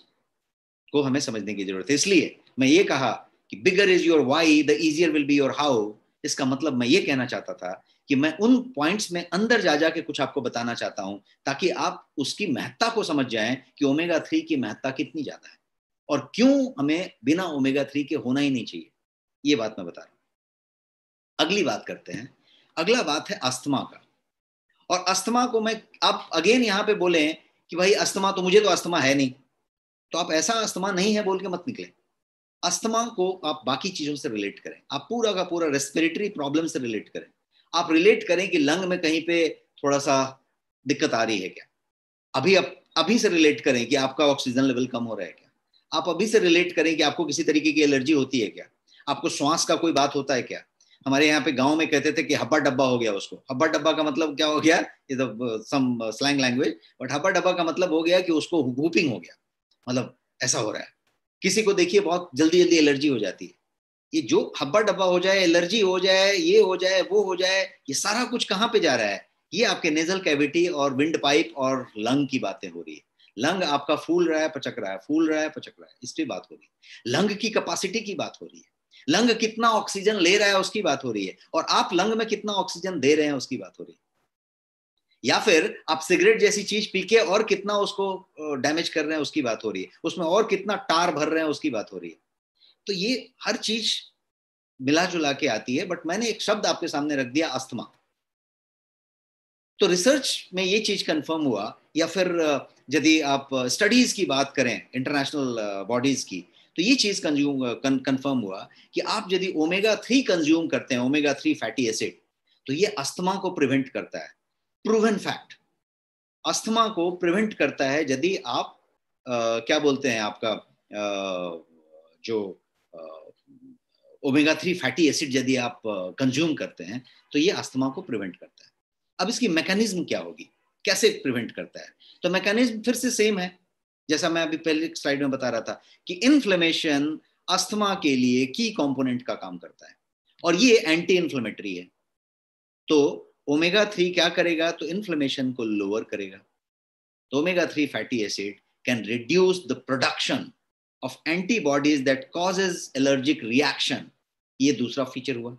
S1: को हमें समझने की जरूरत है इसलिए मैं ये कहा कि bigger is your why the easier will be your how इसका मतलब मैं ये कहना चाहता था कि मैं उन पॉइंट्स में अंदर जा जा के कुछ आपको बताना चाहता हूं ताकि आप उसकी महत्ता को समझ जाएं कि ओमेगा थ्री की महत्ता कितनी ज्यादा है और क्यों हमें बिना ओमेगा थ्री के होना ही नहीं चाहिए ये बात मैं बता रहा हूं अगली बात करते हैं अगला बात है अस्थमा का और अस्थमा को मैं आप अगेन यहां पे बोले कि भाई अस्थमा तो मुझे तो अस्थमा है नहीं तो आप ऐसा अस्थमा नहीं है बोल के मत निकले अस्थमा को आप बाकी चीजों से रिलेट करें आप पूरा का पूरा रेस्पिरेटरी प्रॉब्लम से रिलेट करें आप रिलेट करें कि लंग में कहीं पे थोड़ा सा दिक्कत आ रही है क्या अभी आप अभी से रिलेट करें कि आपका ऑक्सीजन लेवल कम हो रहा है क्या आप अभी से रिलेट करें कि आपको किसी तरीके की एलर्जी होती है क्या आपको श्वास का कोई बात होता है क्या हमारे यहाँ पे गांव में कहते थे कि हब्बा डब्बा हो गया उसको हब्बा डब्बा का मतलब क्या हो गया is some slang language but हब्बा डब्बा का मतलब हो गया कि उसको हुपिंग हो गया मतलब ऐसा हो रहा है किसी को देखिए बहुत जल्दी जल्दी एलर्जी हो जाती है ये जो हब्बा डब्बा हो जाए एलर्जी हो जाए ये हो जाए वो हो जाए ये सारा कुछ कहाँ पे जा रहा है ये आपके नेजल कैविटी और विंड पाइप और लंग की बातें हो रही है लंग आपका फूल रहा है पचक रहा है फूल रहा है पचक रहा है इस पर बात हो रही है लंग की कैपेसिटी की बात हो रही है लंग कितना ऑक्सीजन ले रहा है उसकी बात हो रही है और आप लंग में कितना ऑक्सीजन दे रहे हैं उसकी बात हो रही है या फिर आप सिगरेट जैसी चीज पी के और कितना उसको डैमेज कर रहे हैं उसकी बात हो रही है उसमें और कितना टार भर रहे हैं उसकी बात हो रही है तो ये हर चीज मिला जुला के आती है बट मैंने एक शब्द आपके सामने रख दिया अस्थमा तो रिसर्च में ये चीज कंफर्म हुआ या फिर यदि आप स्टडीज की बात करें इंटरनेशनल बॉडीज की तो ये चीज कंज्यूम कंफर्म हुआ कि आप यदि ओमेगा थ्री कंज्यूम करते हैं ओमेगा थ्री फैटी एसिड तो ये अस्थमा को प्रिवेंट करता है प्रूवन फैक्ट अस्थमा को प्रिवेंट करता है यदि आप आ, क्या बोलते हैं आपका आ, जो ओमेगा थ्री फैटी एसिड यदि आप कंज्यूम करते हैं तो ये अस्थमा को प्रिवेंट करता है अब इसकी मैकेनिज्म क्या होगी कैसे प्रिवेंट करता है तो मैकेनिज्म फिर से सेम है जैसा मैं अभी पहले स्लाइड में बता रहा था कि इन्फ्लेमेशन अस्थमा के लिए की कंपोनेंट का काम करता है और ये एंटी इन्फ्लेमेटरी है तो ओमेगा थ्री क्या करेगा तो इन्फ्लेमेशन को लोअर करेगा तो omega three fatty acid can reduce the production of antibodies that causes allergic reaction ये दूसरा फीचर हुआ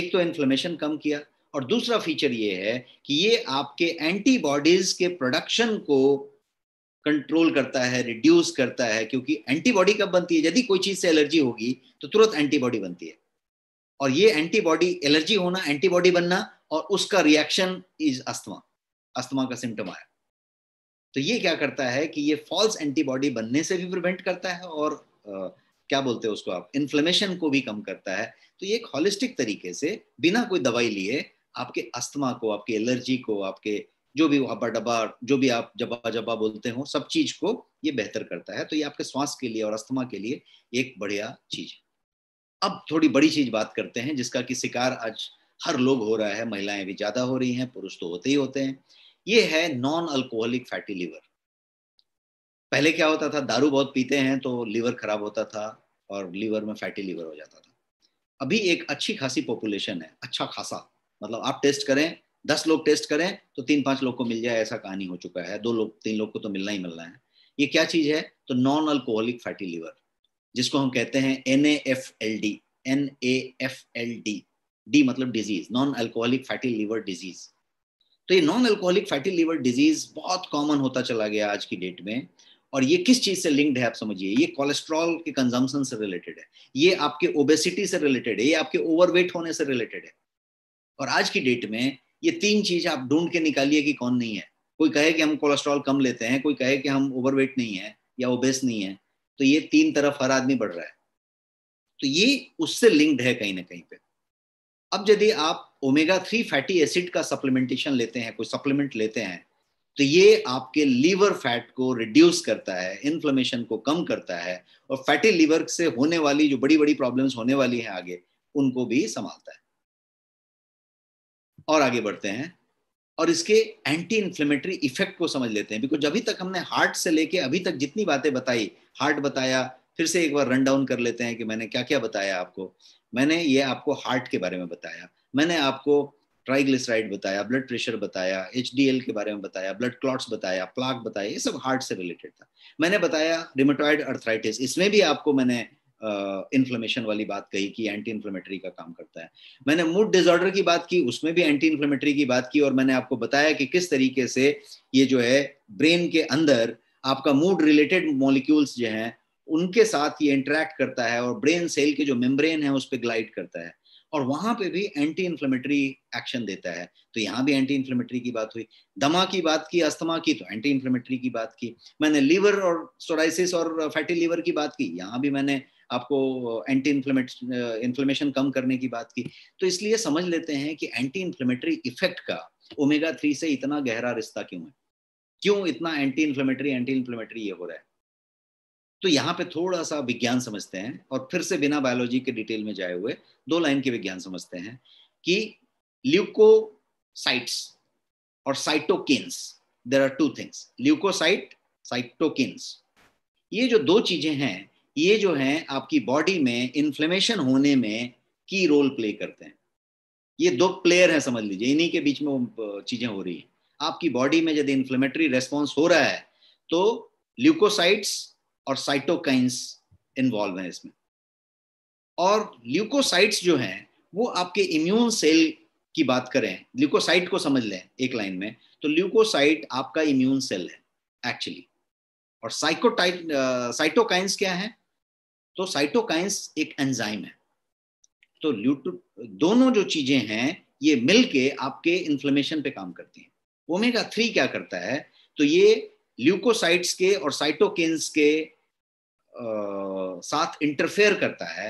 S1: एक तो इन्फ्लेमेशन कम किया और दूसरा फीचर ये है कि ये आपके एंटीबॉडीज के प्रोडक्शन को कंट्रोल करता है रिड्यूस करता है क्योंकि एंटीबॉडी कब बनती है यदि कोई चीज से एलर्जी होगी तो तुरंत एंटीबॉडी बनती है और ये एंटीबॉडी एलर्जी होना एंटीबॉडी बनना और उसका रिएक्शन इज अस्थमा अस्थमा का सिम्टम आया तो ये क्या करता है कि ये फॉल्स एंटीबॉडी बनने से भी प्रिवेंट करता है और आ, क्या बोलते हैं उसको आप इन्फ्लेमेशन को भी कम करता है तो ये एक हॉलिस्टिक तरीके से बिना कोई दवाई लिए आपके अस्थमा को आपके एलर्जी को आपके जो भी हब्बा डब्बा जो भी आप जबा जबा बोलते हो सब चीज को ये बेहतर करता है तो ये आपके श्वास के लिए और अस्थमा के लिए एक बढ़िया चीज है अब थोड़ी बड़ी चीज बात करते हैं जिसका कि शिकार आज हर लोग हो रहा है महिलाएं भी ज्यादा हो रही हैं पुरुष तो होते ही होते हैं ये है नॉन अल्कोहलिक फैटी लिवर पहले क्या होता था दारू बहुत पीते हैं तो लीवर खराब होता था और लीवर में फैटी लीवर हो जाता था अभी एक अच्छी खासी पॉपुलेशन है अच्छा खासा मतलब आप टेस्ट करें दस लोग टेस्ट करें तो तीन पांच लोग को मिल जाए ऐसा कहानी हो चुका है दो लोग तीन लोग को तो मिलना ही मिलना है ये क्या चीज है तो नॉन अल्कोहलिक फैटी लीवर जिसको हम कहते हैं N A F L D N A F L D D मतलब disease non alcoholic fatty liver disease तो ये non alcoholic fatty liver disease बहुत कॉमन होता चला गया आज की डेट में और ये किस चीज से लिंक्ड है आप समझिए ये कोलेस्ट्रॉल के कंजम्पशन से रिलेटेड है ये आपके ओबेसिटी से रिलेटेड है ये आपके ओवरवेट होने से रिलेटेड है और आज की डेट में ये तीन चीज आप ढूंढ के निकालिए कि कौन नहीं है कोई कहे कि हम कोलेस्ट्रॉल कम लेते हैं कोई कहे कि हम ओवरवेट नहीं है या ओबेस नहीं है तो ये तीन तरफ हर आदमी बढ़ रहा है तो ये उससे लिंक्ड है कहीं ना कहीं पे अब यदि आप ओमेगा थ्री फैटी एसिड का सप्लीमेंटेशन लेते हैं कोई सप्लीमेंट लेते हैं तो ये आपके लीवर फैट को रिड्यूस करता है इन्फ्लेमेशन को कम करता है और फैटी लीवर से होने वाली जो बड़ी बड़ी प्रॉब्लम्स होने वाली हैं आगे उनको भी संभालता है और आगे बढ़ते हैं और इसके एंटी इन्फ्लेमेटरी इफेक्ट को समझ लेते हैं बिकॉज अभी तक हमने हार्ट से लेके अभी तक जितनी बातें बताई हार्ट बताया फिर से एक बार रन डाउन कर लेते हैं कि मैंने क्या क्या बताया आपको मैंने ये आपको हार्ट के बारे में बताया मैंने आपको ट्राइग्लिसराइड बताया ब्लड प्रेशर बताया एच के बारे में बताया ब्लड क्लॉट्स बताया प्लाक बताया ये सब हार्ट से रिलेटेड था मैंने बताया रिमोटॉयड अर्थराइटिस इसमें भी आपको मैंने इन्फ्लेमेशन uh, वाली बात कही कि एंटी इन्फ्लेमेटरी का काम करता है मैंने मूड डिसऑर्डर की बात की उसमें भी एंटी इन्फ्लेमेटरी की बात की और मैंने आपको बताया कि किस तरीके से ये जो है ब्रेन के अंदर आपका मूड रिलेटेड मॉलिक्यूल्स जो हैं उनके साथ ये इंटरेक्ट करता है और ब्रेन सेल के जो मेम्ब्रेन है उस पर ग्लाइड करता है और वहां पे भी एंटी इन्फ्लेमेटरी एक्शन देता है तो यहाँ भी एंटी इन्फ्लेमेटरी की बात हुई दमा की बात की अस्थमा की तो एंटी इन्फ्लेमेटरी की बात की मैंने लीवर और सोराइसिस और फैटी लीवर की बात की यहाँ भी मैंने आपको एंटी इन्फ्लेमेशन कम करने की बात की तो इसलिए समझ लेते हैं कि एंटी इन्फ्लेमेटरी इफेक्ट का ओमेगा थ्री से इतना गहरा रिश्ता क्यों है क्यों इतना एंटी इन्फ्लेमेटरी एंटी इन्फ्लेमेटरी ये हो रहा है तो यहाँ पे थोड़ा सा विज्ञान समझते हैं और फिर से बिना बायोलॉजी के डिटेल में जाए हुए दो लाइन के विज्ञान समझते हैं कि ल्यूकोसाइट्स और cytokines there are two things leukocyte cytokines ये जो दो चीजें हैं ये जो हैं आपकी बॉडी में इन्फ्लेमेशन होने में की रोल प्ले करते हैं ये दो प्लेयर हैं समझ लीजिए इन्हीं के बीच में चीजें हो रही हैं आपकी बॉडी में यदि इन्फ्लेमेटरी रेस्पॉन्स हो रहा है तो ल्यूकोसाइट्स और साइटोकाइंस इन्वॉल्व हैं इसमें और ल्यूकोसाइट्स जो हैं वो आपके इम्यून सेल की बात करें ल्यूकोसाइट को समझ लें एक लाइन में तो ल्यूकोसाइट आपका इम्यून सेल है एक्चुअली और साइकोटाइट साइटोकाइंस क्या तो है तो साइटोकाइंस एक एंजाइम है तो ल्यूटो दोनों जो चीजें हैं ये मिलके आपके इन्फ्लेमेशन पे काम करती हैं ओमेगा थ्री क्या करता है तो ये ल्यूकोसाइट्स के और साइटोकिन्स के आ, साथ इंटरफेयर करता है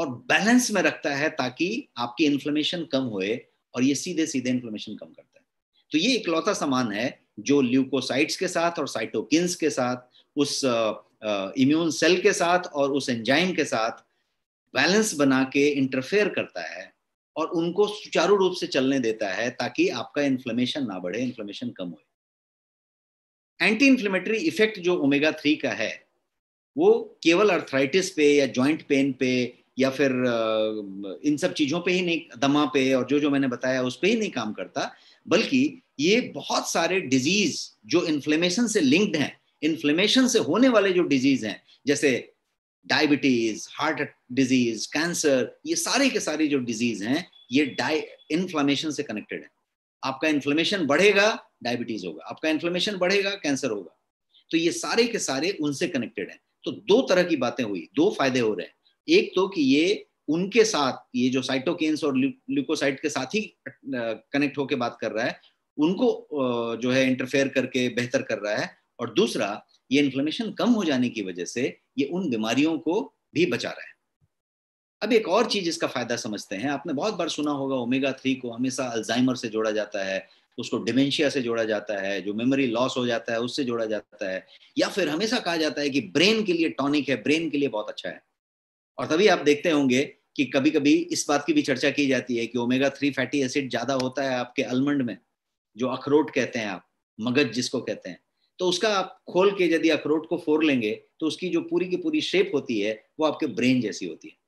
S1: और बैलेंस में रखता है ताकि आपकी इन्फ्लेमेशन कम होए और ये सीधे सीधे इन्फ्लेमेशन कम करता है तो ये इकलौता सामान है जो ल्यूकोसाइट्स के साथ और साइटोकिन्स के साथ उस इम्यून सेल के साथ और उस एंजाइम के साथ बैलेंस बना के इंटरफेयर करता है और उनको सुचारू रूप से चलने देता है ताकि आपका इन्फ्लेमेशन ना बढ़े इन्फ्लेमेशन कम होए एंटी इन्फ्लेमेटरी इफेक्ट जो ओमेगा थ्री का है वो केवल अर्थराइटिस पे या जॉइंट पेन पे या फिर इन सब चीज़ों पे ही नहीं दमा पे और जो जो मैंने बताया उस पर ही नहीं काम करता बल्कि ये बहुत सारे डिजीज जो इन्फ्लेमेशन से लिंक्ड हैं इन्फ्लेमेशन से होने वाले जो डिजीज हैं जैसे डायबिटीज हार्ट डिजीज कैंसर ये सारे के सारे जो डिजीज हैं ये डाई इन्फ्लामेशन से कनेक्टेड है आपका इन्फ्लेमेशन बढ़ेगा डायबिटीज होगा आपका इन्फ्लेमेशन बढ़ेगा कैंसर होगा तो ये सारे के सारे उनसे कनेक्टेड हैं तो दो तरह की बातें हुई दो फायदे हो रहे हैं एक तो कि ये उनके साथ ये जो साइटोकेन्स और ल्यूकोसाइट के साथ ही कनेक्ट होकर बात कर रहा है उनको जो है इंटरफेयर करके बेहतर कर रहा है और दूसरा ये इन्फ्लेमेशन कम हो जाने की वजह से ये उन बीमारियों को भी बचा रहा है अब एक और चीज इसका फायदा समझते हैं आपने बहुत बार सुना होगा ओमेगा थ्री को हमेशा अल्जाइमर से जोड़ा जाता है उसको डिमेंशिया से जोड़ा जाता है जो मेमोरी लॉस हो जाता है उससे जोड़ा जाता है या फिर हमेशा कहा जाता है कि ब्रेन के लिए टॉनिक है ब्रेन के लिए बहुत अच्छा है और तभी आप देखते होंगे कि कभी कभी इस बात की भी चर्चा की जाती है कि ओमेगा थ्री फैटी एसिड ज्यादा होता है आपके अलमंड में जो अखरोट कहते हैं आप मगज जिसको कहते हैं तो उसका आप खोल के यदि अखरोट को फोर लेंगे तो उसकी जो पूरी की पूरी शेप होती है वो आपके ब्रेन जैसी होती है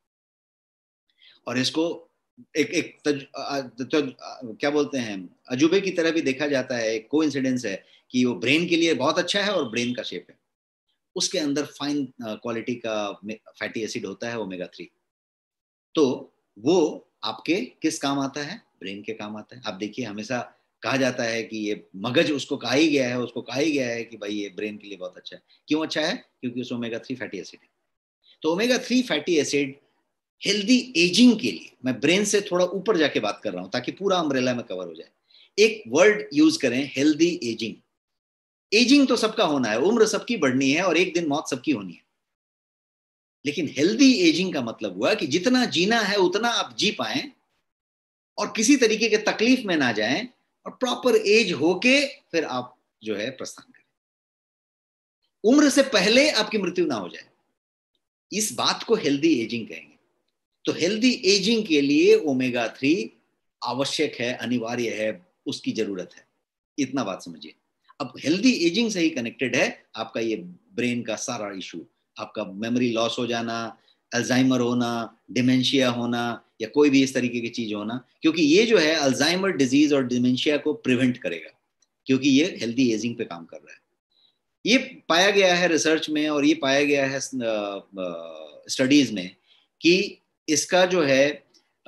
S1: और इसको एक एक तज, तज, आ, क्या बोलते हैं अजूबे की तरह भी देखा जाता है एक को है कि वो ब्रेन के लिए बहुत अच्छा है और ब्रेन का शेप है उसके अंदर फाइन क्वालिटी का फैटी एसिड होता है ओमेगा थ्री तो वो आपके किस काम आता है ब्रेन के काम आता है आप देखिए हमेशा कहा जाता है कि ये मगज उसको कहा ही गया है उसको कहा ही गया है कि भाई ये ब्रेन के लिए बहुत अच्छा है क्यों अच्छा है क्योंकि उस ओमेगा थ्री फैटी एसिड है तो omega three fatty acid healthy ageing के लिए मैं ब्रेन से थोड़ा ऊपर जाके बात कर रहा हूं ताकि पूरा अम्ब्रेला में कवर हो जाए एक वर्ड यूज करें हेल्दी एजिंग एजिंग तो सबका होना है उम्र सबकी बढ़नी है और एक दिन मौत सबकी होनी है लेकिन हेल्दी एजिंग का मतलब हुआ कि जितना जीना है उतना आप जी पाए और किसी तरीके के तकलीफ में ना जाए और प्रॉपर एज होके फिर आप जो है प्रस्थान करें उम्र से पहले आपकी मृत्यु ना हो जाए इस बात को हेल्दी एजिंग कहेंगे तो हेल्दी एजिंग के लिए ओमेगा थ्री आवश्यक है अनिवार्य है उसकी जरूरत है इतना बात समझिए अब हेल्दी एजिंग से ही कनेक्टेड है आपका ये ब्रेन का सारा इशू आपका मेमोरी लॉस हो जाना अल्जाइमर होना डिमेंशिया होना या कोई भी इस तरीके की चीज होना क्योंकि ये जो है अल्जाइमर डिजीज और डिमेंशिया को प्रिवेंट करेगा क्योंकि ये हेल्दी एजिंग पे काम कर रहा है ये पाया गया है रिसर्च में और ये पाया गया है स्टडीज में कि इसका जो है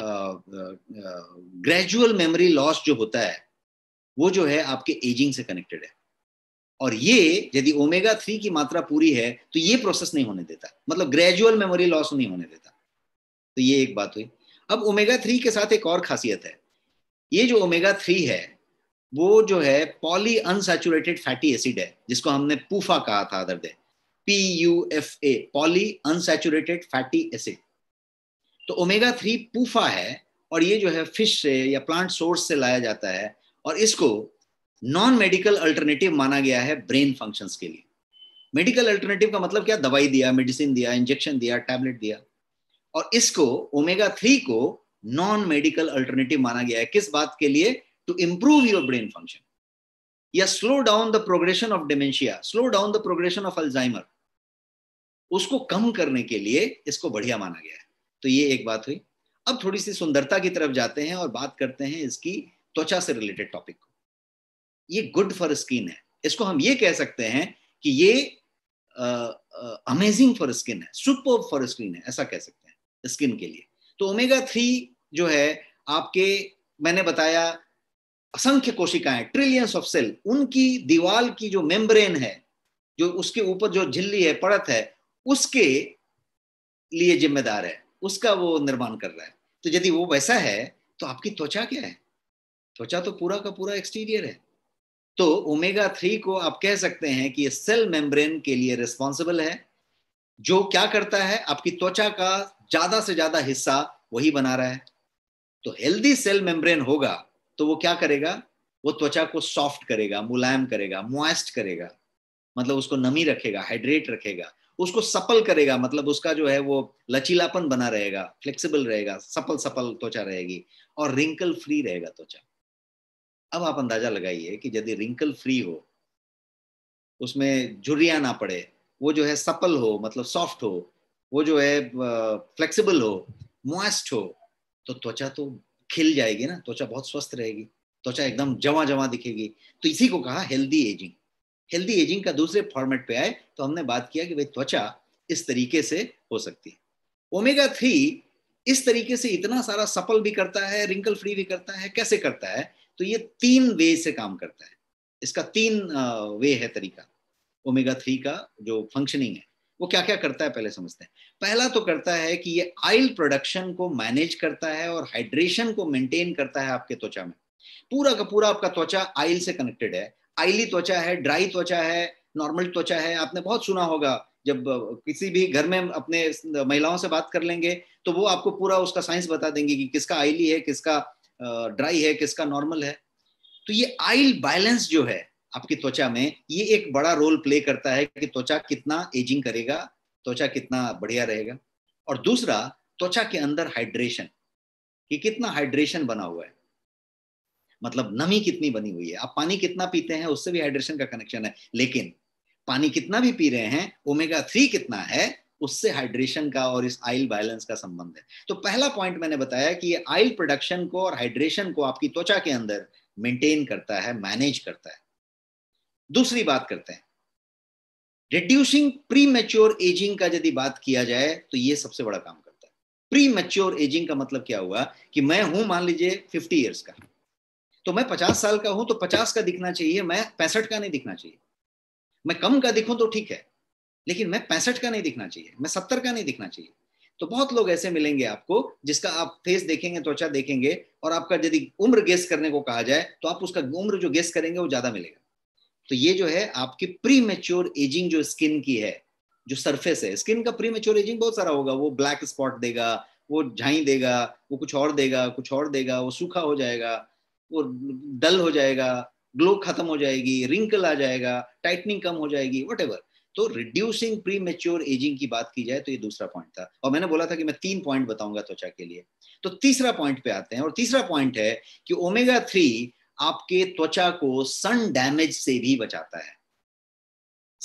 S1: ग्रेजुअल मेमोरी लॉस जो होता है वो जो है आपके एजिंग से कनेक्टेड है और ये यदि ओमेगा थ्री की मात्रा पूरी है तो ये प्रोसेस नहीं होने देता मतलब ग्रेजुअल मेमोरी लॉस नहीं होने देता तो ये एक बात हुई अब ओमेगा थ्री के साथ एक और खासियत है ये जो ओमेगा थ्री है वो जो है पॉली अनसेचुरेटेड फैटी एसिड है जिसको हमने पूफा कहा था other they P U F A polyunsaturated fatty acid तो ओमेगा थ्री पूफा है और ये जो है फिश से या प्लांट सोर्स से लाया जाता है और इसको नॉन मेडिकल अल्टरनेटिव माना गया है ब्रेन फंक्शंस के लिए मेडिकल अल्टरनेटिव का मतलब क्या दवाई दिया मेडिसिन दिया इंजेक्शन दिया टैबलेट दिया और इसको ओमेगा थ्री को नॉन मेडिकल अल्टरनेटिव माना गया है किस बात के लिए to improve your brain function या slow down the progression of dementia slow down the progression of Alzheimer उसको कम करने के लिए इसको बढ़िया माना गया है तो ये एक बात हुई अब थोड़ी सी सुंदरता की तरफ जाते हैं और बात करते हैं इसकी त्वचा से रिलेटेड टॉपिक को ये गुड फॉर स्किन है इसको हम ये कह सकते हैं कि ये अमेजिंग फॉर स्किन है सुपर फॉर स्किन है ऐसा कह सकते हैं स्किन के लिए तो ओमेगा थ्री जो है आपके मैंने बताया असंख्य कोशिकाएं ट्रिलियंस ऑफ सेल उनकी दीवाल की जो मेम्ब्रेन है जो उसके ऊपर जो झिल्ली है परत है उसके लिए जिम्मेदार है उसका वो निर्माण कर रहा है तो यदि वो वैसा है तो आपकी त्वचा क्या है त्वचा तो पूरा का पूरा एक्सटीरियर है तो ओमेगा थ्री को आप कह सकते हैं कि ये सेल मेम्ब्रेन के लिए रिस्पॉन्सिबल है जो क्या करता है आपकी त्वचा का ज्यादा से ज्यादा हिस्सा वही बना रहा है तो हेल्दी सेल मेम्ब्रेन होगा तो वो क्या करेगा वो त्वचा को सॉफ्ट करेगा मुलायम करेगा मोइस्ट करेगा मतलब उसको नमी रखेगा हाइड्रेट रखेगा उसको सफल करेगा मतलब उसका जो है वो लचीलापन बना रहेगा फ्लेक्सिबल रहेगा सफल सफल त्वचा रहेगी और रिंकल फ्री रहेगा त्वचा अब आप अंदाजा लगाइए कि यदि रिंकल फ्री हो उसमें झुरिया ना पड़े वो जो है सफल हो मतलब सॉफ्ट हो वो जो है फ्लेक्सिबल हो मोस्ट हो तो त्वचा तो खिल जाएगी ना त्वचा बहुत स्वस्थ रहेगी त्वचा एकदम जमा जमा दिखेगी तो इसी को कहा हेल्दी एजिंग हेल्दी एजिंग का दूसरे फॉर्मेट पे आए तो हमने बात किया कि भाई त्वचा इस तरीके से हो सकती है ओमेगा थ्री इस तरीके से इतना सारा सफल भी करता है रिंकल फ्री भी करता है कैसे करता है तो ये तीन वे से काम करता है इसका तीन वे है तरीका ओमेगा थ्री का जो फंक्शनिंग है वो क्या क्या करता है पहले समझते हैं पहला तो करता है कि ये आयल प्रोडक्शन को मैनेज करता है और हाइड्रेशन को मेंटेन करता है आपके त्वचा में पूरा का पूरा आपका त्वचा आयल से कनेक्टेड है आयली त्वचा है ड्राई त्वचा है नॉर्मल त्वचा है आपने बहुत सुना होगा जब किसी भी घर में अपने महिलाओं से बात कर लेंगे तो वो आपको पूरा उसका साइंस बता देंगे कि किसका आयली है किसका ड्राई है किसका नॉर्मल है तो ये आयल बैलेंस जो है आपकी त्वचा में ये एक बड़ा रोल प्ले करता है कि त्वचा कितना एजिंग करेगा त्वचा कितना बढ़िया रहेगा और दूसरा त्वचा के अंदर हाइड्रेशन कि कितना हाइड्रेशन बना हुआ है मतलब नमी कितनी बनी हुई है आप पानी कितना पीते हैं उससे भी हाइड्रेशन का कनेक्शन है लेकिन पानी कितना भी पी रहे हैं ओमेगा थ्री कितना है उससे हाइड्रेशन का और इस आयल बैलेंस का संबंध है तो पहला पॉइंट मैंने बताया कि आयल प्रोडक्शन को और हाइड्रेशन को आपकी त्वचा के अंदर मेंटेन करता है मैनेज करता है दूसरी बात करते हैं रिड्यूसिंग प्री मेच्योर एजिंग का यदि बात किया जाए तो यह सबसे बड़ा काम करता है प्री मेच्योर एजिंग का मतलब क्या हुआ कि मैं हूं मान लीजिए फिफ्टी ईयर्स का तो मैं पचास साल का हूं तो पचास का दिखना चाहिए मैं पैंसठ का नहीं दिखना चाहिए मैं कम का दिखूं तो ठीक है लेकिन मैं पैंसठ का नहीं दिखना चाहिए मैं सत्तर का नहीं दिखना चाहिए तो बहुत लोग ऐसे मिलेंगे आपको जिसका आप फेस देखेंगे त्वचा देखेंगे और आपका यदि उम्र गेस करने को कहा जाए तो आप उसका उम्र जो गेस करेंगे वो ज्यादा मिलेगा तो ये जो है आपकी प्री मेच्योर एजिंग जो स्किन की है जो सरफेस है स्किन का प्री मेच्योर एजिंग बहुत सारा होगा वो ब्लैक स्पॉट देगा वो झाई देगा वो कुछ और देगा कुछ और देगा वो सूखा हो जाएगा वो डल हो जाएगा ग्लो खत्म हो जाएगी रिंकल आ जाएगा टाइटनिंग कम हो जाएगी वट तो रिड्यूसिंग प्री मेच्योर एजिंग की बात की जाए तो ये दूसरा पॉइंट था और मैंने बोला था कि मैं तीन पॉइंट बताऊंगा त्वचा के लिए तो तीसरा पॉइंट पे आते हैं और तीसरा पॉइंट है कि ओमेगा थ्री आपके त्वचा को सन डैमेज से भी बचाता है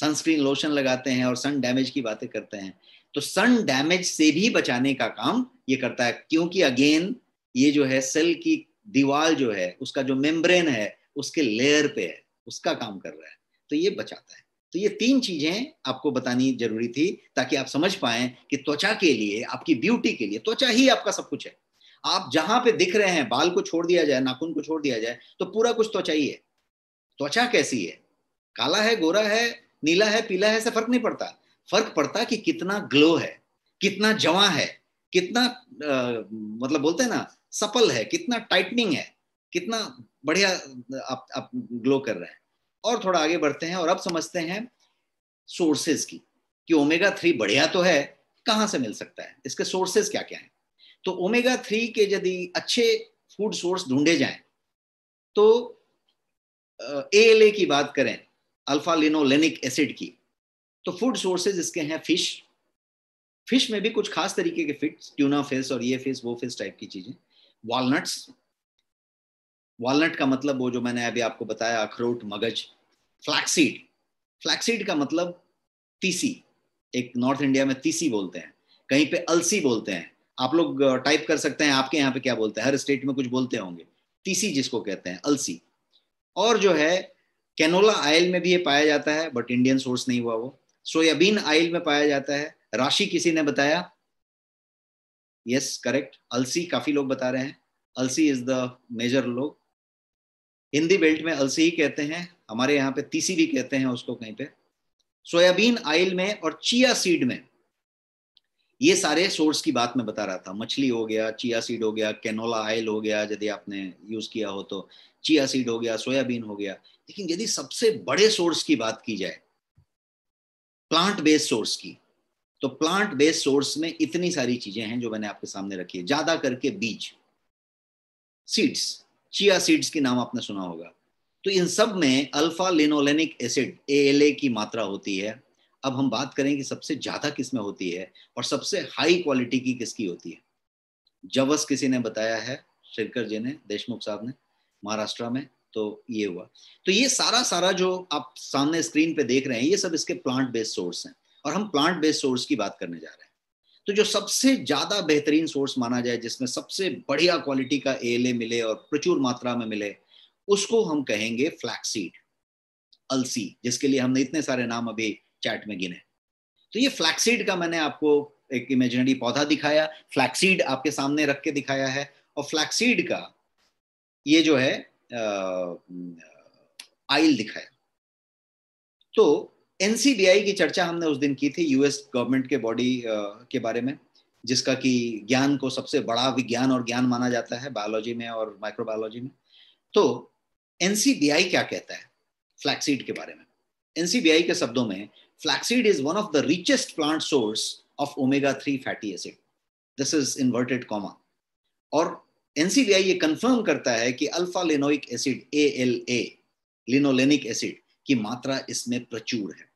S1: सनस्क्रीन लोशन लगाते हैं और सन डैमेज की बातें करते हैं तो सन डैमेज से भी बचाने का काम ये करता है क्योंकि अगेन ये जो है सेल की दीवार जो है उसका जो मेम्ब्रेन है उसके लेयर पे है उसका काम कर रहा है तो ये बचाता है तो ये तीन चीजें आपको बतानी जरूरी थी ताकि आप समझ पाए कि त्वचा के लिए आपकी ब्यूटी के लिए त्वचा ही आपका सब कुछ है आप जहां पे दिख रहे हैं बाल को छोड़ दिया जाए नाखून को छोड़ दिया जाए तो पूरा कुछ त्वचा ही है त्वचा कैसी है काला है गोरा है नीला है पीला है ऐसे फर्क नहीं पड़ता फर्क पड़ता कि कितना ग्लो है कितना जवा है कितना आ, मतलब बोलते हैं ना सफल है कितना टाइटनिंग है कितना बढ़िया आप, आप ग्लो कर रहे हैं और थोड़ा आगे बढ़ते हैं और अब समझते हैं सोर्सेज की कि ओमेगा थ्री बढ़िया तो है कहाँ से मिल सकता है इसके सोर्सेज क्या क्या हैं तो ओमेगा थ्री के यदि अच्छे फूड सोर्स ढूंढे जाएं तो ए की बात करें अल्फा लिनोलेनिक एसिड की तो फूड सोर्सेज इसके हैं फिश फिश में भी कुछ खास तरीके के फिश ट्यूना फिश और ये फिश वो फिश टाइप की चीज़ें walnuts. Walnut का मतलब वो जो मैंने अभी आपको बताया अखरोट मगज फ्लैक्सीड फ्लैक्सीड का मतलब तीसी एक नॉर्थ इंडिया में तीसी बोलते हैं कहीं पे अलसी बोलते हैं आप लोग टाइप कर सकते हैं आपके यहाँ पे क्या बोलते हैं हर स्टेट में कुछ बोलते होंगे तीसी जिसको कहते हैं अलसी और जो है कैनोला आयल में भी ये पाया जाता है बट इंडियन सोर्स नहीं हुआ वो सोयाबीन आयल में पाया जाता है राशि किसी ने बताया यस करेक्ट अलसी काफ़ी लोग बता रहे हैं अलसी इज़ द मेजर लोग हिंदी बेल्ट में अलसी ही कहते हैं हमारे यहाँ पे तीसी भी कहते हैं उसको कहीं पे सोयाबीन आयल में और चिया सीड में ये सारे सोर्स की बात मैं बता रहा था मछली हो गया चिया सीड हो गया कैनोला ऑयल हो गया यदि आपने यूज किया हो तो चिया सीड हो गया सोयाबीन हो गया लेकिन यदि सबसे बड़े सोर्स की बात की जाए प्लांट बेस्ड सोर्स की तो प्लांट बेस्ड सोर्स में इतनी सारी चीजें हैं जो मैंने आपके सामने रखी है ज्यादा करके बीज सीड्स चिया सीड्स की नाम आपने सुना होगा तो इन सब में अल्फा लिनोलेनिक एसिड ए की मात्रा होती है अब हम बात करें कि सबसे ज्यादा किसमें होती है और सबसे हाई क्वालिटी की किसकी होती है जवस किसी ने बताया है शेरकर जी ने देशमुख साहब ने महाराष्ट्र में तो ये हुआ तो ये सारा सारा जो आप सामने स्क्रीन पे देख रहे हैं ये सब इसके प्लांट बेस्ड सोर्स हैं और हम प्लांट बेस्ड सोर्स की बात करने जा रहे हैं तो जो सबसे ज़्यादा बेहतरीन सोर्स माना जाए जिसमें सबसे बढ़िया क्वालिटी का एले मिले और प्रचुर मात्रा में मिले उसको हम कहेंगे फ्लैक्सीड अलसी जिसके लिए हमने इतने सारे नाम अभी चैट में गिने तो ये फ्लैक्सीड का मैंने आपको एक इमेजिनरी पौधा दिखाया फ्लैक्सीड आपके सामने रख के दिखाया है और फ्लैक्सीड का ये जो है आइल दिखाया तो एनसीबीआई की चर्चा हमने उस दिन की थी यूएस गवर्नमेंट के बॉडी के बारे में जिसका कि ज्ञान को सबसे बड़ा विज्ञान और ज्ञान माना जाता है बायोलॉजी में और माइक्रोबायोलॉजी में तो एनसीबीआई क्या कहता है फ्लैक्सीड के बारे में एनसीबीआई के शब्दों में flaxseed is one of the richest plant source of omega three fatty acid this is inverted comma और एनसीबीआई ये कंफर्म करता है कि alpha linoleic acid A L A linolenic acid की मात्रा इसमें प्रचुर है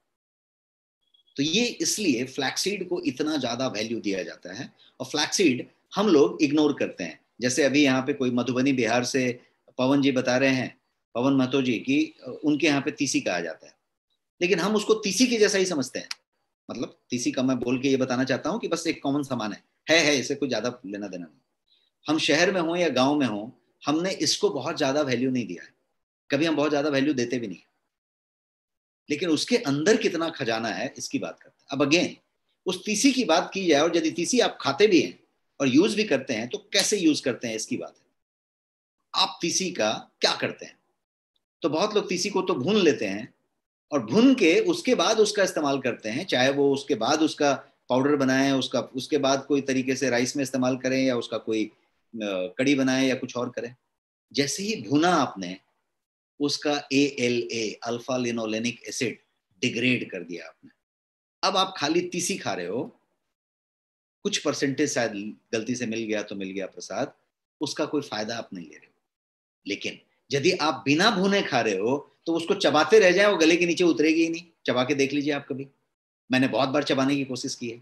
S1: तो ये इसलिए फ्लैक्सीड को इतना ज्यादा वैल्यू दिया जाता है और फ्लैक्सीड हम लोग इग्नोर करते हैं जैसे अभी यहाँ पे कोई मधुबनी बिहार से पवन जी बता रहे हैं पवन महतो जी की उनके यहाँ पे तीसी कहा जाता है लेकिन हम उसको तीसी के जैसा ही समझते हैं मतलब तीसी का मैं बोल के ये बताना चाहता हूँ कि बस एक कॉमन सामान है है है इसे कोई ज्यादा लेना देना नहीं हम शहर में हों या गांव में हों हमने इसको बहुत ज्यादा वैल्यू नहीं दिया है कभी हम बहुत ज्यादा वैल्यू देते भी नहीं लेकिन उसके अंदर कितना खजाना है इसकी बात करते हैं अब अगेन उस तीसी की बात की जाए और यदि तीसी आप खाते भी हैं और यूज भी करते हैं तो कैसे यूज करते हैं इसकी बात है आप तीसी का क्या करते हैं तो बहुत लोग तीसी को तो भून लेते हैं और भून के उसके बाद उसका इस्तेमाल करते हैं चाहे वो उसके बाद उसका पाउडर बनाए उसका उसके बाद कोई तरीके से राइस में इस्तेमाल करें या उसका कोई कड़ी बनाए या कुछ और करें जैसे ही भुना आपने उसका A L A alpha linolenic acid degrade कर दिया आपने अब आप खाली तीसी खा रहे हो कुछ परसेंटेज शायद गलती से मिल गया तो मिल गया प्रसाद उसका कोई फायदा आप नहीं ले रहे हो लेकिन यदि आप बिना भुने खा रहे हो तो उसको चबाते रह जाए वो गले के नीचे उतरेगी ही नहीं चबा के देख लीजिए आप कभी मैंने बहुत बार चबाने की कोशिश की है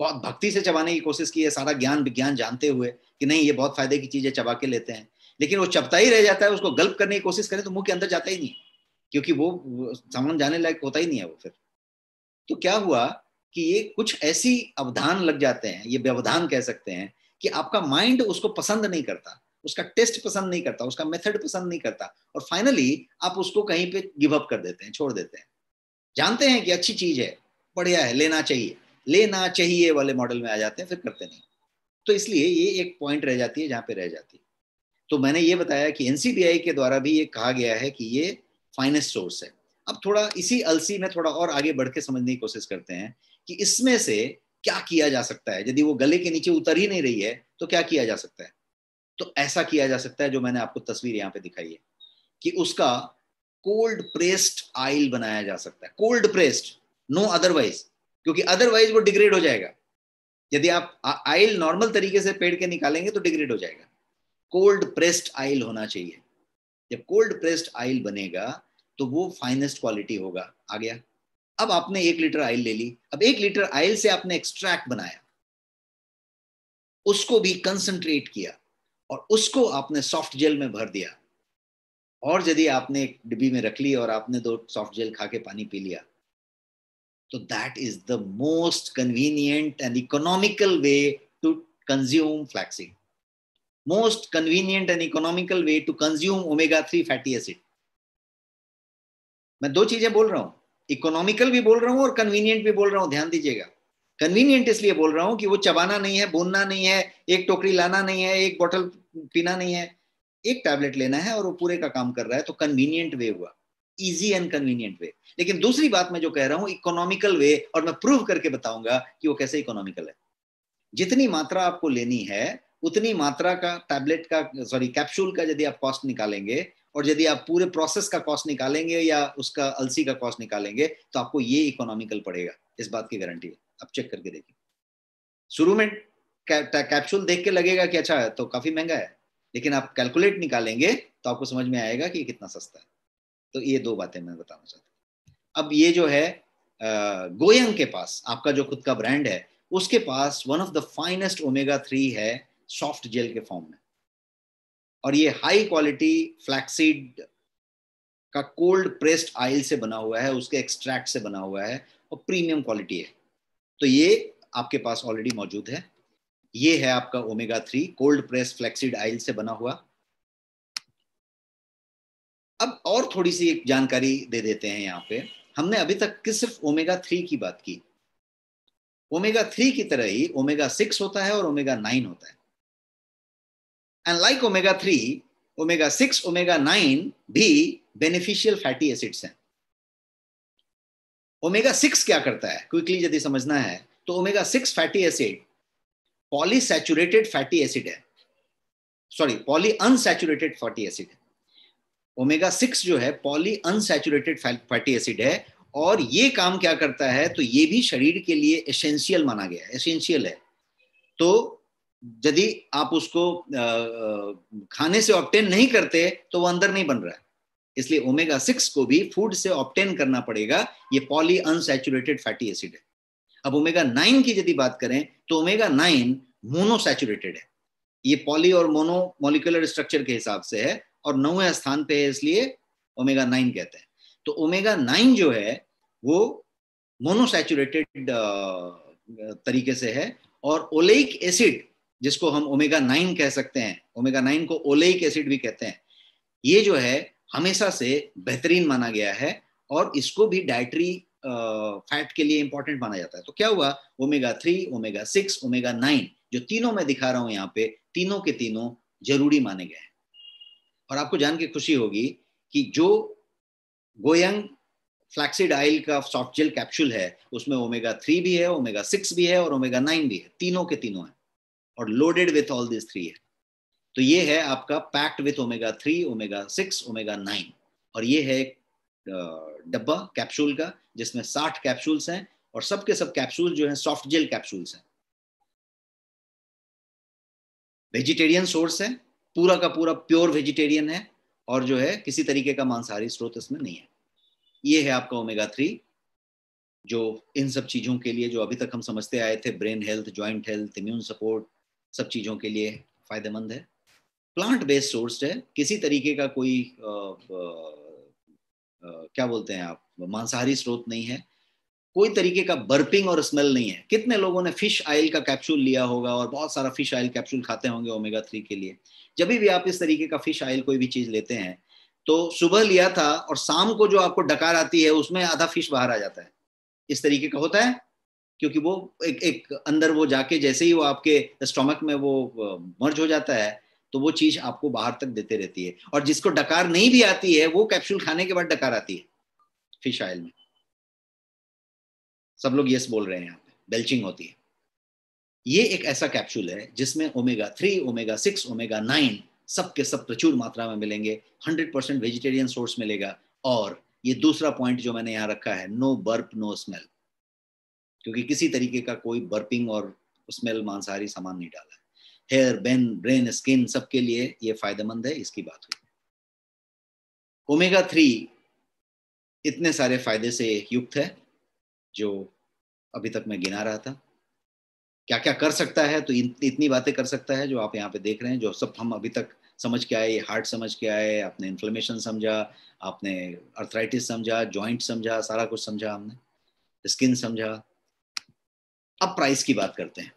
S1: बहुत भक्ति से चबाने की कोशिश की है सारा ज्ञान विज्ञान जानते हुए कि नहीं ये बहुत फायदे की चीजें चबा के लेते हैं लेकिन वो चपता ही रह जाता है उसको गल्प करने की कोशिश करें तो मुंह के अंदर जाता ही नहीं क्योंकि वो सामान जाने लायक होता ही नहीं है वो फिर तो क्या हुआ कि ये कुछ ऐसी अवधान लग जाते हैं ये व्यवधान कह सकते हैं कि आपका माइंड उसको पसंद नहीं करता उसका टेस्ट पसंद नहीं करता उसका मेथड पसंद नहीं करता और फाइनली आप उसको कहीं पे गिव अप कर देते हैं छोड़ देते हैं जानते हैं कि अच्छी चीज है बढ़िया है लेना चाहिए लेना चाहिए वाले मॉडल में आ जाते हैं फिर करते नहीं तो इसलिए ये एक पॉइंट रह जाती है जहाँ पे रह जाती है तो मैंने ये बताया कि एनसीबीआई के द्वारा भी ये कहा गया है कि ये फाइनेस्ट सोर्स है अब थोड़ा इसी अलसी में थोड़ा और आगे बढ़ के समझने की कोशिश करते हैं कि इसमें से क्या किया जा सकता है यदि वो गले के नीचे उतर ही नहीं रही है तो क्या किया जा सकता है तो ऐसा किया जा सकता है जो मैंने आपको तस्वीर यहाँ पे दिखाई है कि उसका कोल्ड प्रेस्ड आइल बनाया जा सकता है कोल्ड प्रेस्ड नो अदरवाइज क्योंकि अदरवाइज वो डिग्रेड हो जाएगा यदि आप आइल नॉर्मल तरीके से पेड़ के निकालेंगे तो डिग्रेड हो जाएगा कोल्ड प्रेस्ड आयल होना चाहिए जब कोल्ड प्रेस्ड आयल बनेगा तो वो फाइनेस्ट क्वालिटी होगा आ गया अब आपने एक लीटर आयल ले ली अब एक लीटर आयल से आपने एक्सट्रैक्ट बनाया उसको भी कंसंट्रेट किया और उसको आपने सॉफ्ट जेल में भर दिया और यदि आपने एक डिब्बी में रख ली और आपने दो सॉफ्ट जेल खा के पानी पी लिया तो that is the most convenient and economical way to consume flaxseed most convenient and economical way to consume omega 3 fatty acid मैं दो चीजें बोल रहा हूं इकोनॉमिकल भी बोल रहा हूं और कन्वीनियंट भी बोल रहा हूं ध्यान दीजिएगा कन्वीनियंट इसलिए बोल रहा हूं कि वो चबाना नहीं है बोनना नहीं है एक टोकरी लाना नहीं है एक बोतल पीना नहीं है एक टैबलेट लेना है और वो पूरे का काम कर रहा है तो कन्वीनियंट वे हुआ इजी एंड कन्वीनियंट वे लेकिन दूसरी बात मैं जो कह रहा हूं इकोनॉमिकल वे और मैं प्रूव करके बताऊंगा कि वो कैसे इकोनॉमिकल है जितनी मात्रा आपको लेनी है उतनी मात्रा का टैबलेट का सॉरी कैप्सूल का यदि आप कॉस्ट निकालेंगे और यदि आप पूरे प्रोसेस का कॉस्ट निकालेंगे या उसका अलसी का कॉस्ट निकालेंगे तो आपको ये इकोनॉमिकल पड़ेगा इस बात की गारंटी है आप चेक करके देखिए शुरू में कैप्सूल देख के लगेगा कि अच्छा है तो काफी महंगा है लेकिन आप कैलकुलेट निकालेंगे तो आपको समझ में आएगा कि कितना सस्ता है तो ये दो बातें मैं बताना चाहता हूँ अब ये जो है गोयंग के पास आपका जो खुद का ब्रांड है उसके पास one of the finest omega three है सॉफ्ट जेल के फॉर्म में और ये हाई क्वालिटी फ्लैक्सीड का कोल्ड प्रेस्ड आयल से बना हुआ है उसके एक्सट्रैक्ट से बना हुआ है और प्रीमियम क्वालिटी है तो ये आपके पास ऑलरेडी मौजूद है ये है आपका omega three cold press flaxseed oil से बना हुआ अब और थोड़ी सी एक जानकारी दे देते हैं यहाँ पे हमने अभी तक किस सिर्फ ओमेगा थ्री की बात की ओमेगा थ्री की तरह ही ओमेगा सिक्स होता है और ओमेगा नाइन होता है And like omega 3, omega 6, omega 9 bhi beneficial fatty acids hain omega 6 kya karta hai quickly यदि samajhna hai to omega 6 fatty acid polysaturated fatty acid hai sorry poly unsaturated fatty acid है 6 jo hai poly unsaturated fatty acid और ये काम क्या करता है तो ये भी शरीर के लिए एसेंशियल माना गया है एसेंशियल है तो यदि आप उसको खाने से ऑप्टेन नहीं करते तो वो अंदर नहीं बन रहा है इसलिए ओमेगा सिक्स को भी फूड से ऑप्टेन करना पड़ेगा ये पॉली अनसेचुरेटेड फैटी एसिड है अब ओमेगा नाइन की यदि बात करें तो ओमेगा नाइन मोनोसेचुरेटेड है ये पॉली और मोनो मोलिकुलर स्ट्रक्चर के हिसाब से है और नौवे स्थान पे है इसलिए ओमेगा नाइन कहते हैं तो ओमेगा नाइन जो है वो मोनोसेचुरेटेड तरीके से है और ओलेक एसिड जिसको हम ओमेगा नाइन कह सकते हैं ओमेगा नाइन को ओलेइक एसिड भी कहते हैं ये जो है हमेशा से बेहतरीन माना गया है और इसको भी डायट्री फैट के लिए इंपॉर्टेंट माना जाता है तो क्या हुआ omega three omega six omega nine जो तीनों मैं दिखा रहा हूं यहाँ पे तीनों के तीनों जरूरी माने गए हैं और आपको जान के खुशी होगी कि जो गोयंग फ्लैक्सिड आयल का सॉफ्ट जेल कैप्सूल है उसमें ओमेगा थ्री भी है ओमेगा सिक्स भी है और ओमेगा नाइन भी है तीनों के तीनों है और loaded with all this three है तो ये है आपका packed with omega three omega six omega nine और ये है डब्बा कैप्सूल का जिसमें साठ कैप्सूल्स हैं और सबके सब कैप्सूल जो है सॉफ्ट जेल कैप्सूल्स हैं वेजिटेरियन सोर्स है पूरा का पूरा प्योर वेजिटेरियन है और जो है किसी तरीके का मांसाहारी स्रोत इसमें नहीं है ये है आपका ओमेगा थ्री जो इन सब चीज़ों के लिए जो अभी तक हम समझते आए थे brain health joint health immune support सब चीज़ों के लिए फ़ायदेमंद है प्लांट बेस्ड सोर्स है किसी तरीके का कोई आ, आ, आ, क्या बोलते हैं आप मांसाहारी स्रोत नहीं है कोई तरीके का बर्पिंग और स्मेल नहीं है कितने लोगों ने फिश आयल का कैप्सूल लिया होगा और बहुत सारा फिश आयल कैप्सूल खाते होंगे ओमेगा थ्री के लिए जब भी आप इस तरीके का फिश आयल कोई भी चीज़ लेते हैं तो सुबह लिया था और शाम को जो आपको डकार आती है उसमें आधा फिश बाहर आ जाता है इस तरीके का होता है क्योंकि वो एक एक अंदर वो जाके जैसे ही वो आपके स्टोमक में वो मर्ज हो जाता है तो वो चीज आपको बाहर तक देते रहती है और जिसको डकार नहीं भी आती है वो कैप्सूल खाने के बाद डकार आती है फिश ऑयल में सब लोग यस बोल रहे हैं यहाँ पे बेल्चिंग होती है ये एक ऐसा कैप्सूल है जिसमें omega three omega six omega nine सब के सब प्रचुर मात्रा में मिलेंगे हंड्रेड परसेंट वेजिटेरियन सोर्स मिलेगा और ये दूसरा पॉइंट जो मैंने यहाँ रखा है नो बर्प नो स्मेल क्योंकि किसी तरीके का कोई बर्पिंग और स्मेल मांसाहारी सामान नहीं डाला है हेयर बेन ब्रेन स्किन सबके लिए ये फायदेमंद है इसकी बात हुई ओमेगा थ्री इतने सारे फायदे से युक्त है जो अभी तक मैं गिना रहा था क्या क्या कर सकता है तो इतनी बातें कर सकता है जो आप यहाँ पे देख रहे हैं जो सब हम अभी तक समझ के आए हार्ट समझ के आए आपने इन्फ्लेमेशन समझा आपने अर्थराइटिस समझा जॉइंट समझा सारा कुछ समझा हमने स्किन समझा अब प्राइस की बात करते हैं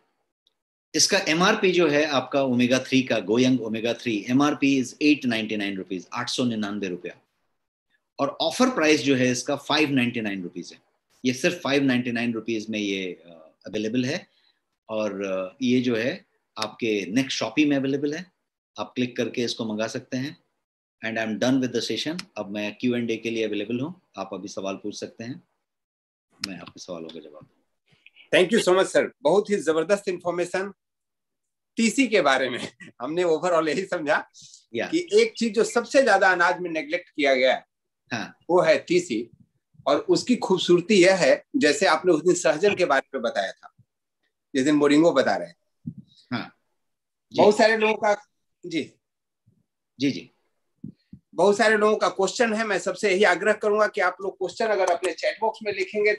S1: इसका एम जो है आपका ओमेगा थ्री का गोयंग omega three M R P is eight ninety nine rupees आठ सौ निन्यानवे रुपया और ऑफर प्राइस जो है इसका फाइव नाइन्टी नाइन रुपीज है ये सिर्फ फाइव नाइन्टी नाइन रुपीज में ये अवेलेबल है और ये जो है आपके नेक्स्ट शॉपी में अवेलेबल है आप क्लिक करके इसको मंगा सकते हैं and I am done with the session अब मैं क्यू एंड ए के लिए अवेलेबल हूँ आप अभी सवाल पूछ सकते हैं मैं आपके सवालों का जवाब दूँ thank you so much sir बहुत ही जबरदस्त इंफॉर्मेशन टीसी के बारे में हमने ओवरऑल यही समझा yeah. कि एक चीज जो सबसे ज्यादा अनाज में नेग्लेक्ट किया गया है हाँ. वो है टीसी और उसकी खूबसूरती यह है जैसे आपने उस दिन सहजन के बारे में बताया था जिस दिन मोरिंगो बता रहे हाँ. बहुत सारे लोगों का जी जी जी बहुत सारे लोगों का क्वेश्चन है मैं सबसे यही आग्रह करूंगा कि आप लोग क्वेश्चन अगर अपने चैट बॉक्स में लिखेंगे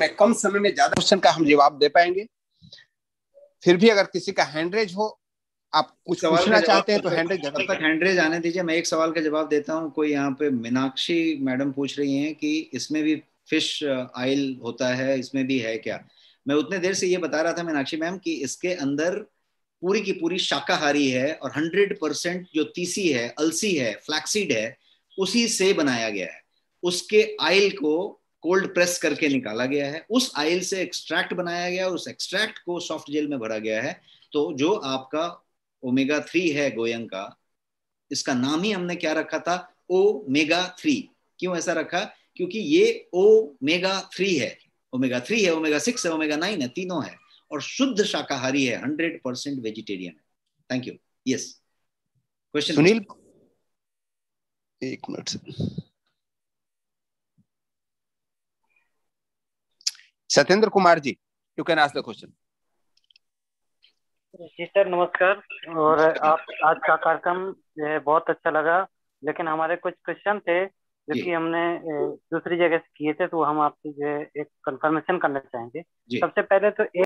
S1: मैं कम समय में ज्यादा क्वेश्चन का हम जवाब दे पाएंगे फिर भी अगर किसी का हैंडरेज हो आप कुछ सवाल पूछना चाहते हैं तो हैंडरेज तो जब तक हैंडरेज आने दीजिए मैं एक सवाल का जवाब देता हूँ कोई यहाँ पे मीनाक्षी मैडम पूछ रही हैं कि इसमें भी फिश ऑयल होता है इसमें भी है क्या मैं उतने देर से ये बता रहा था मीनाक्षी मैम कि इसके अंदर पूरी की पूरी शाकाहारी है और हंड्रेड परसेंट जो तीसी है अलसी है फ्लैक्सीड है उसी से बनाया गया है उसके आयल को कोल्ड प्रेस करके निकाला गया है उस आयल से एक्सट्रैक्ट बनाया गया और उस एक्सट्रैक्ट को सॉफ्ट जेल में भरा गया है तो जो आपका ओमेगा थ्री है गोयंग का इसका नाम ही हमने क्या रखा था ओ मेगा थ्री क्यों ऐसा रखा क्योंकि ये ओ मेगा थ्री है ओमेगा थ्री है ओमेगा सिक्स है ओमेगा नाइन है तीनों है और शुद्ध शाकाहारी है हंड्रेड परसेंट वेजिटेरियन है thank you yes question Sunil एक minute Satyendra Kumar ji you can ask the question जी सर नमस्कार और आप आज का कार्यक्रम बहुत अच्छा लगा लेकिन हमारे कुछ क्वेश्चन थे जो कि हमने दूसरी जगह से किए थे तो हम आपसे जो है एक कंफर्मेशन करना चाहेंगे सबसे पहले तो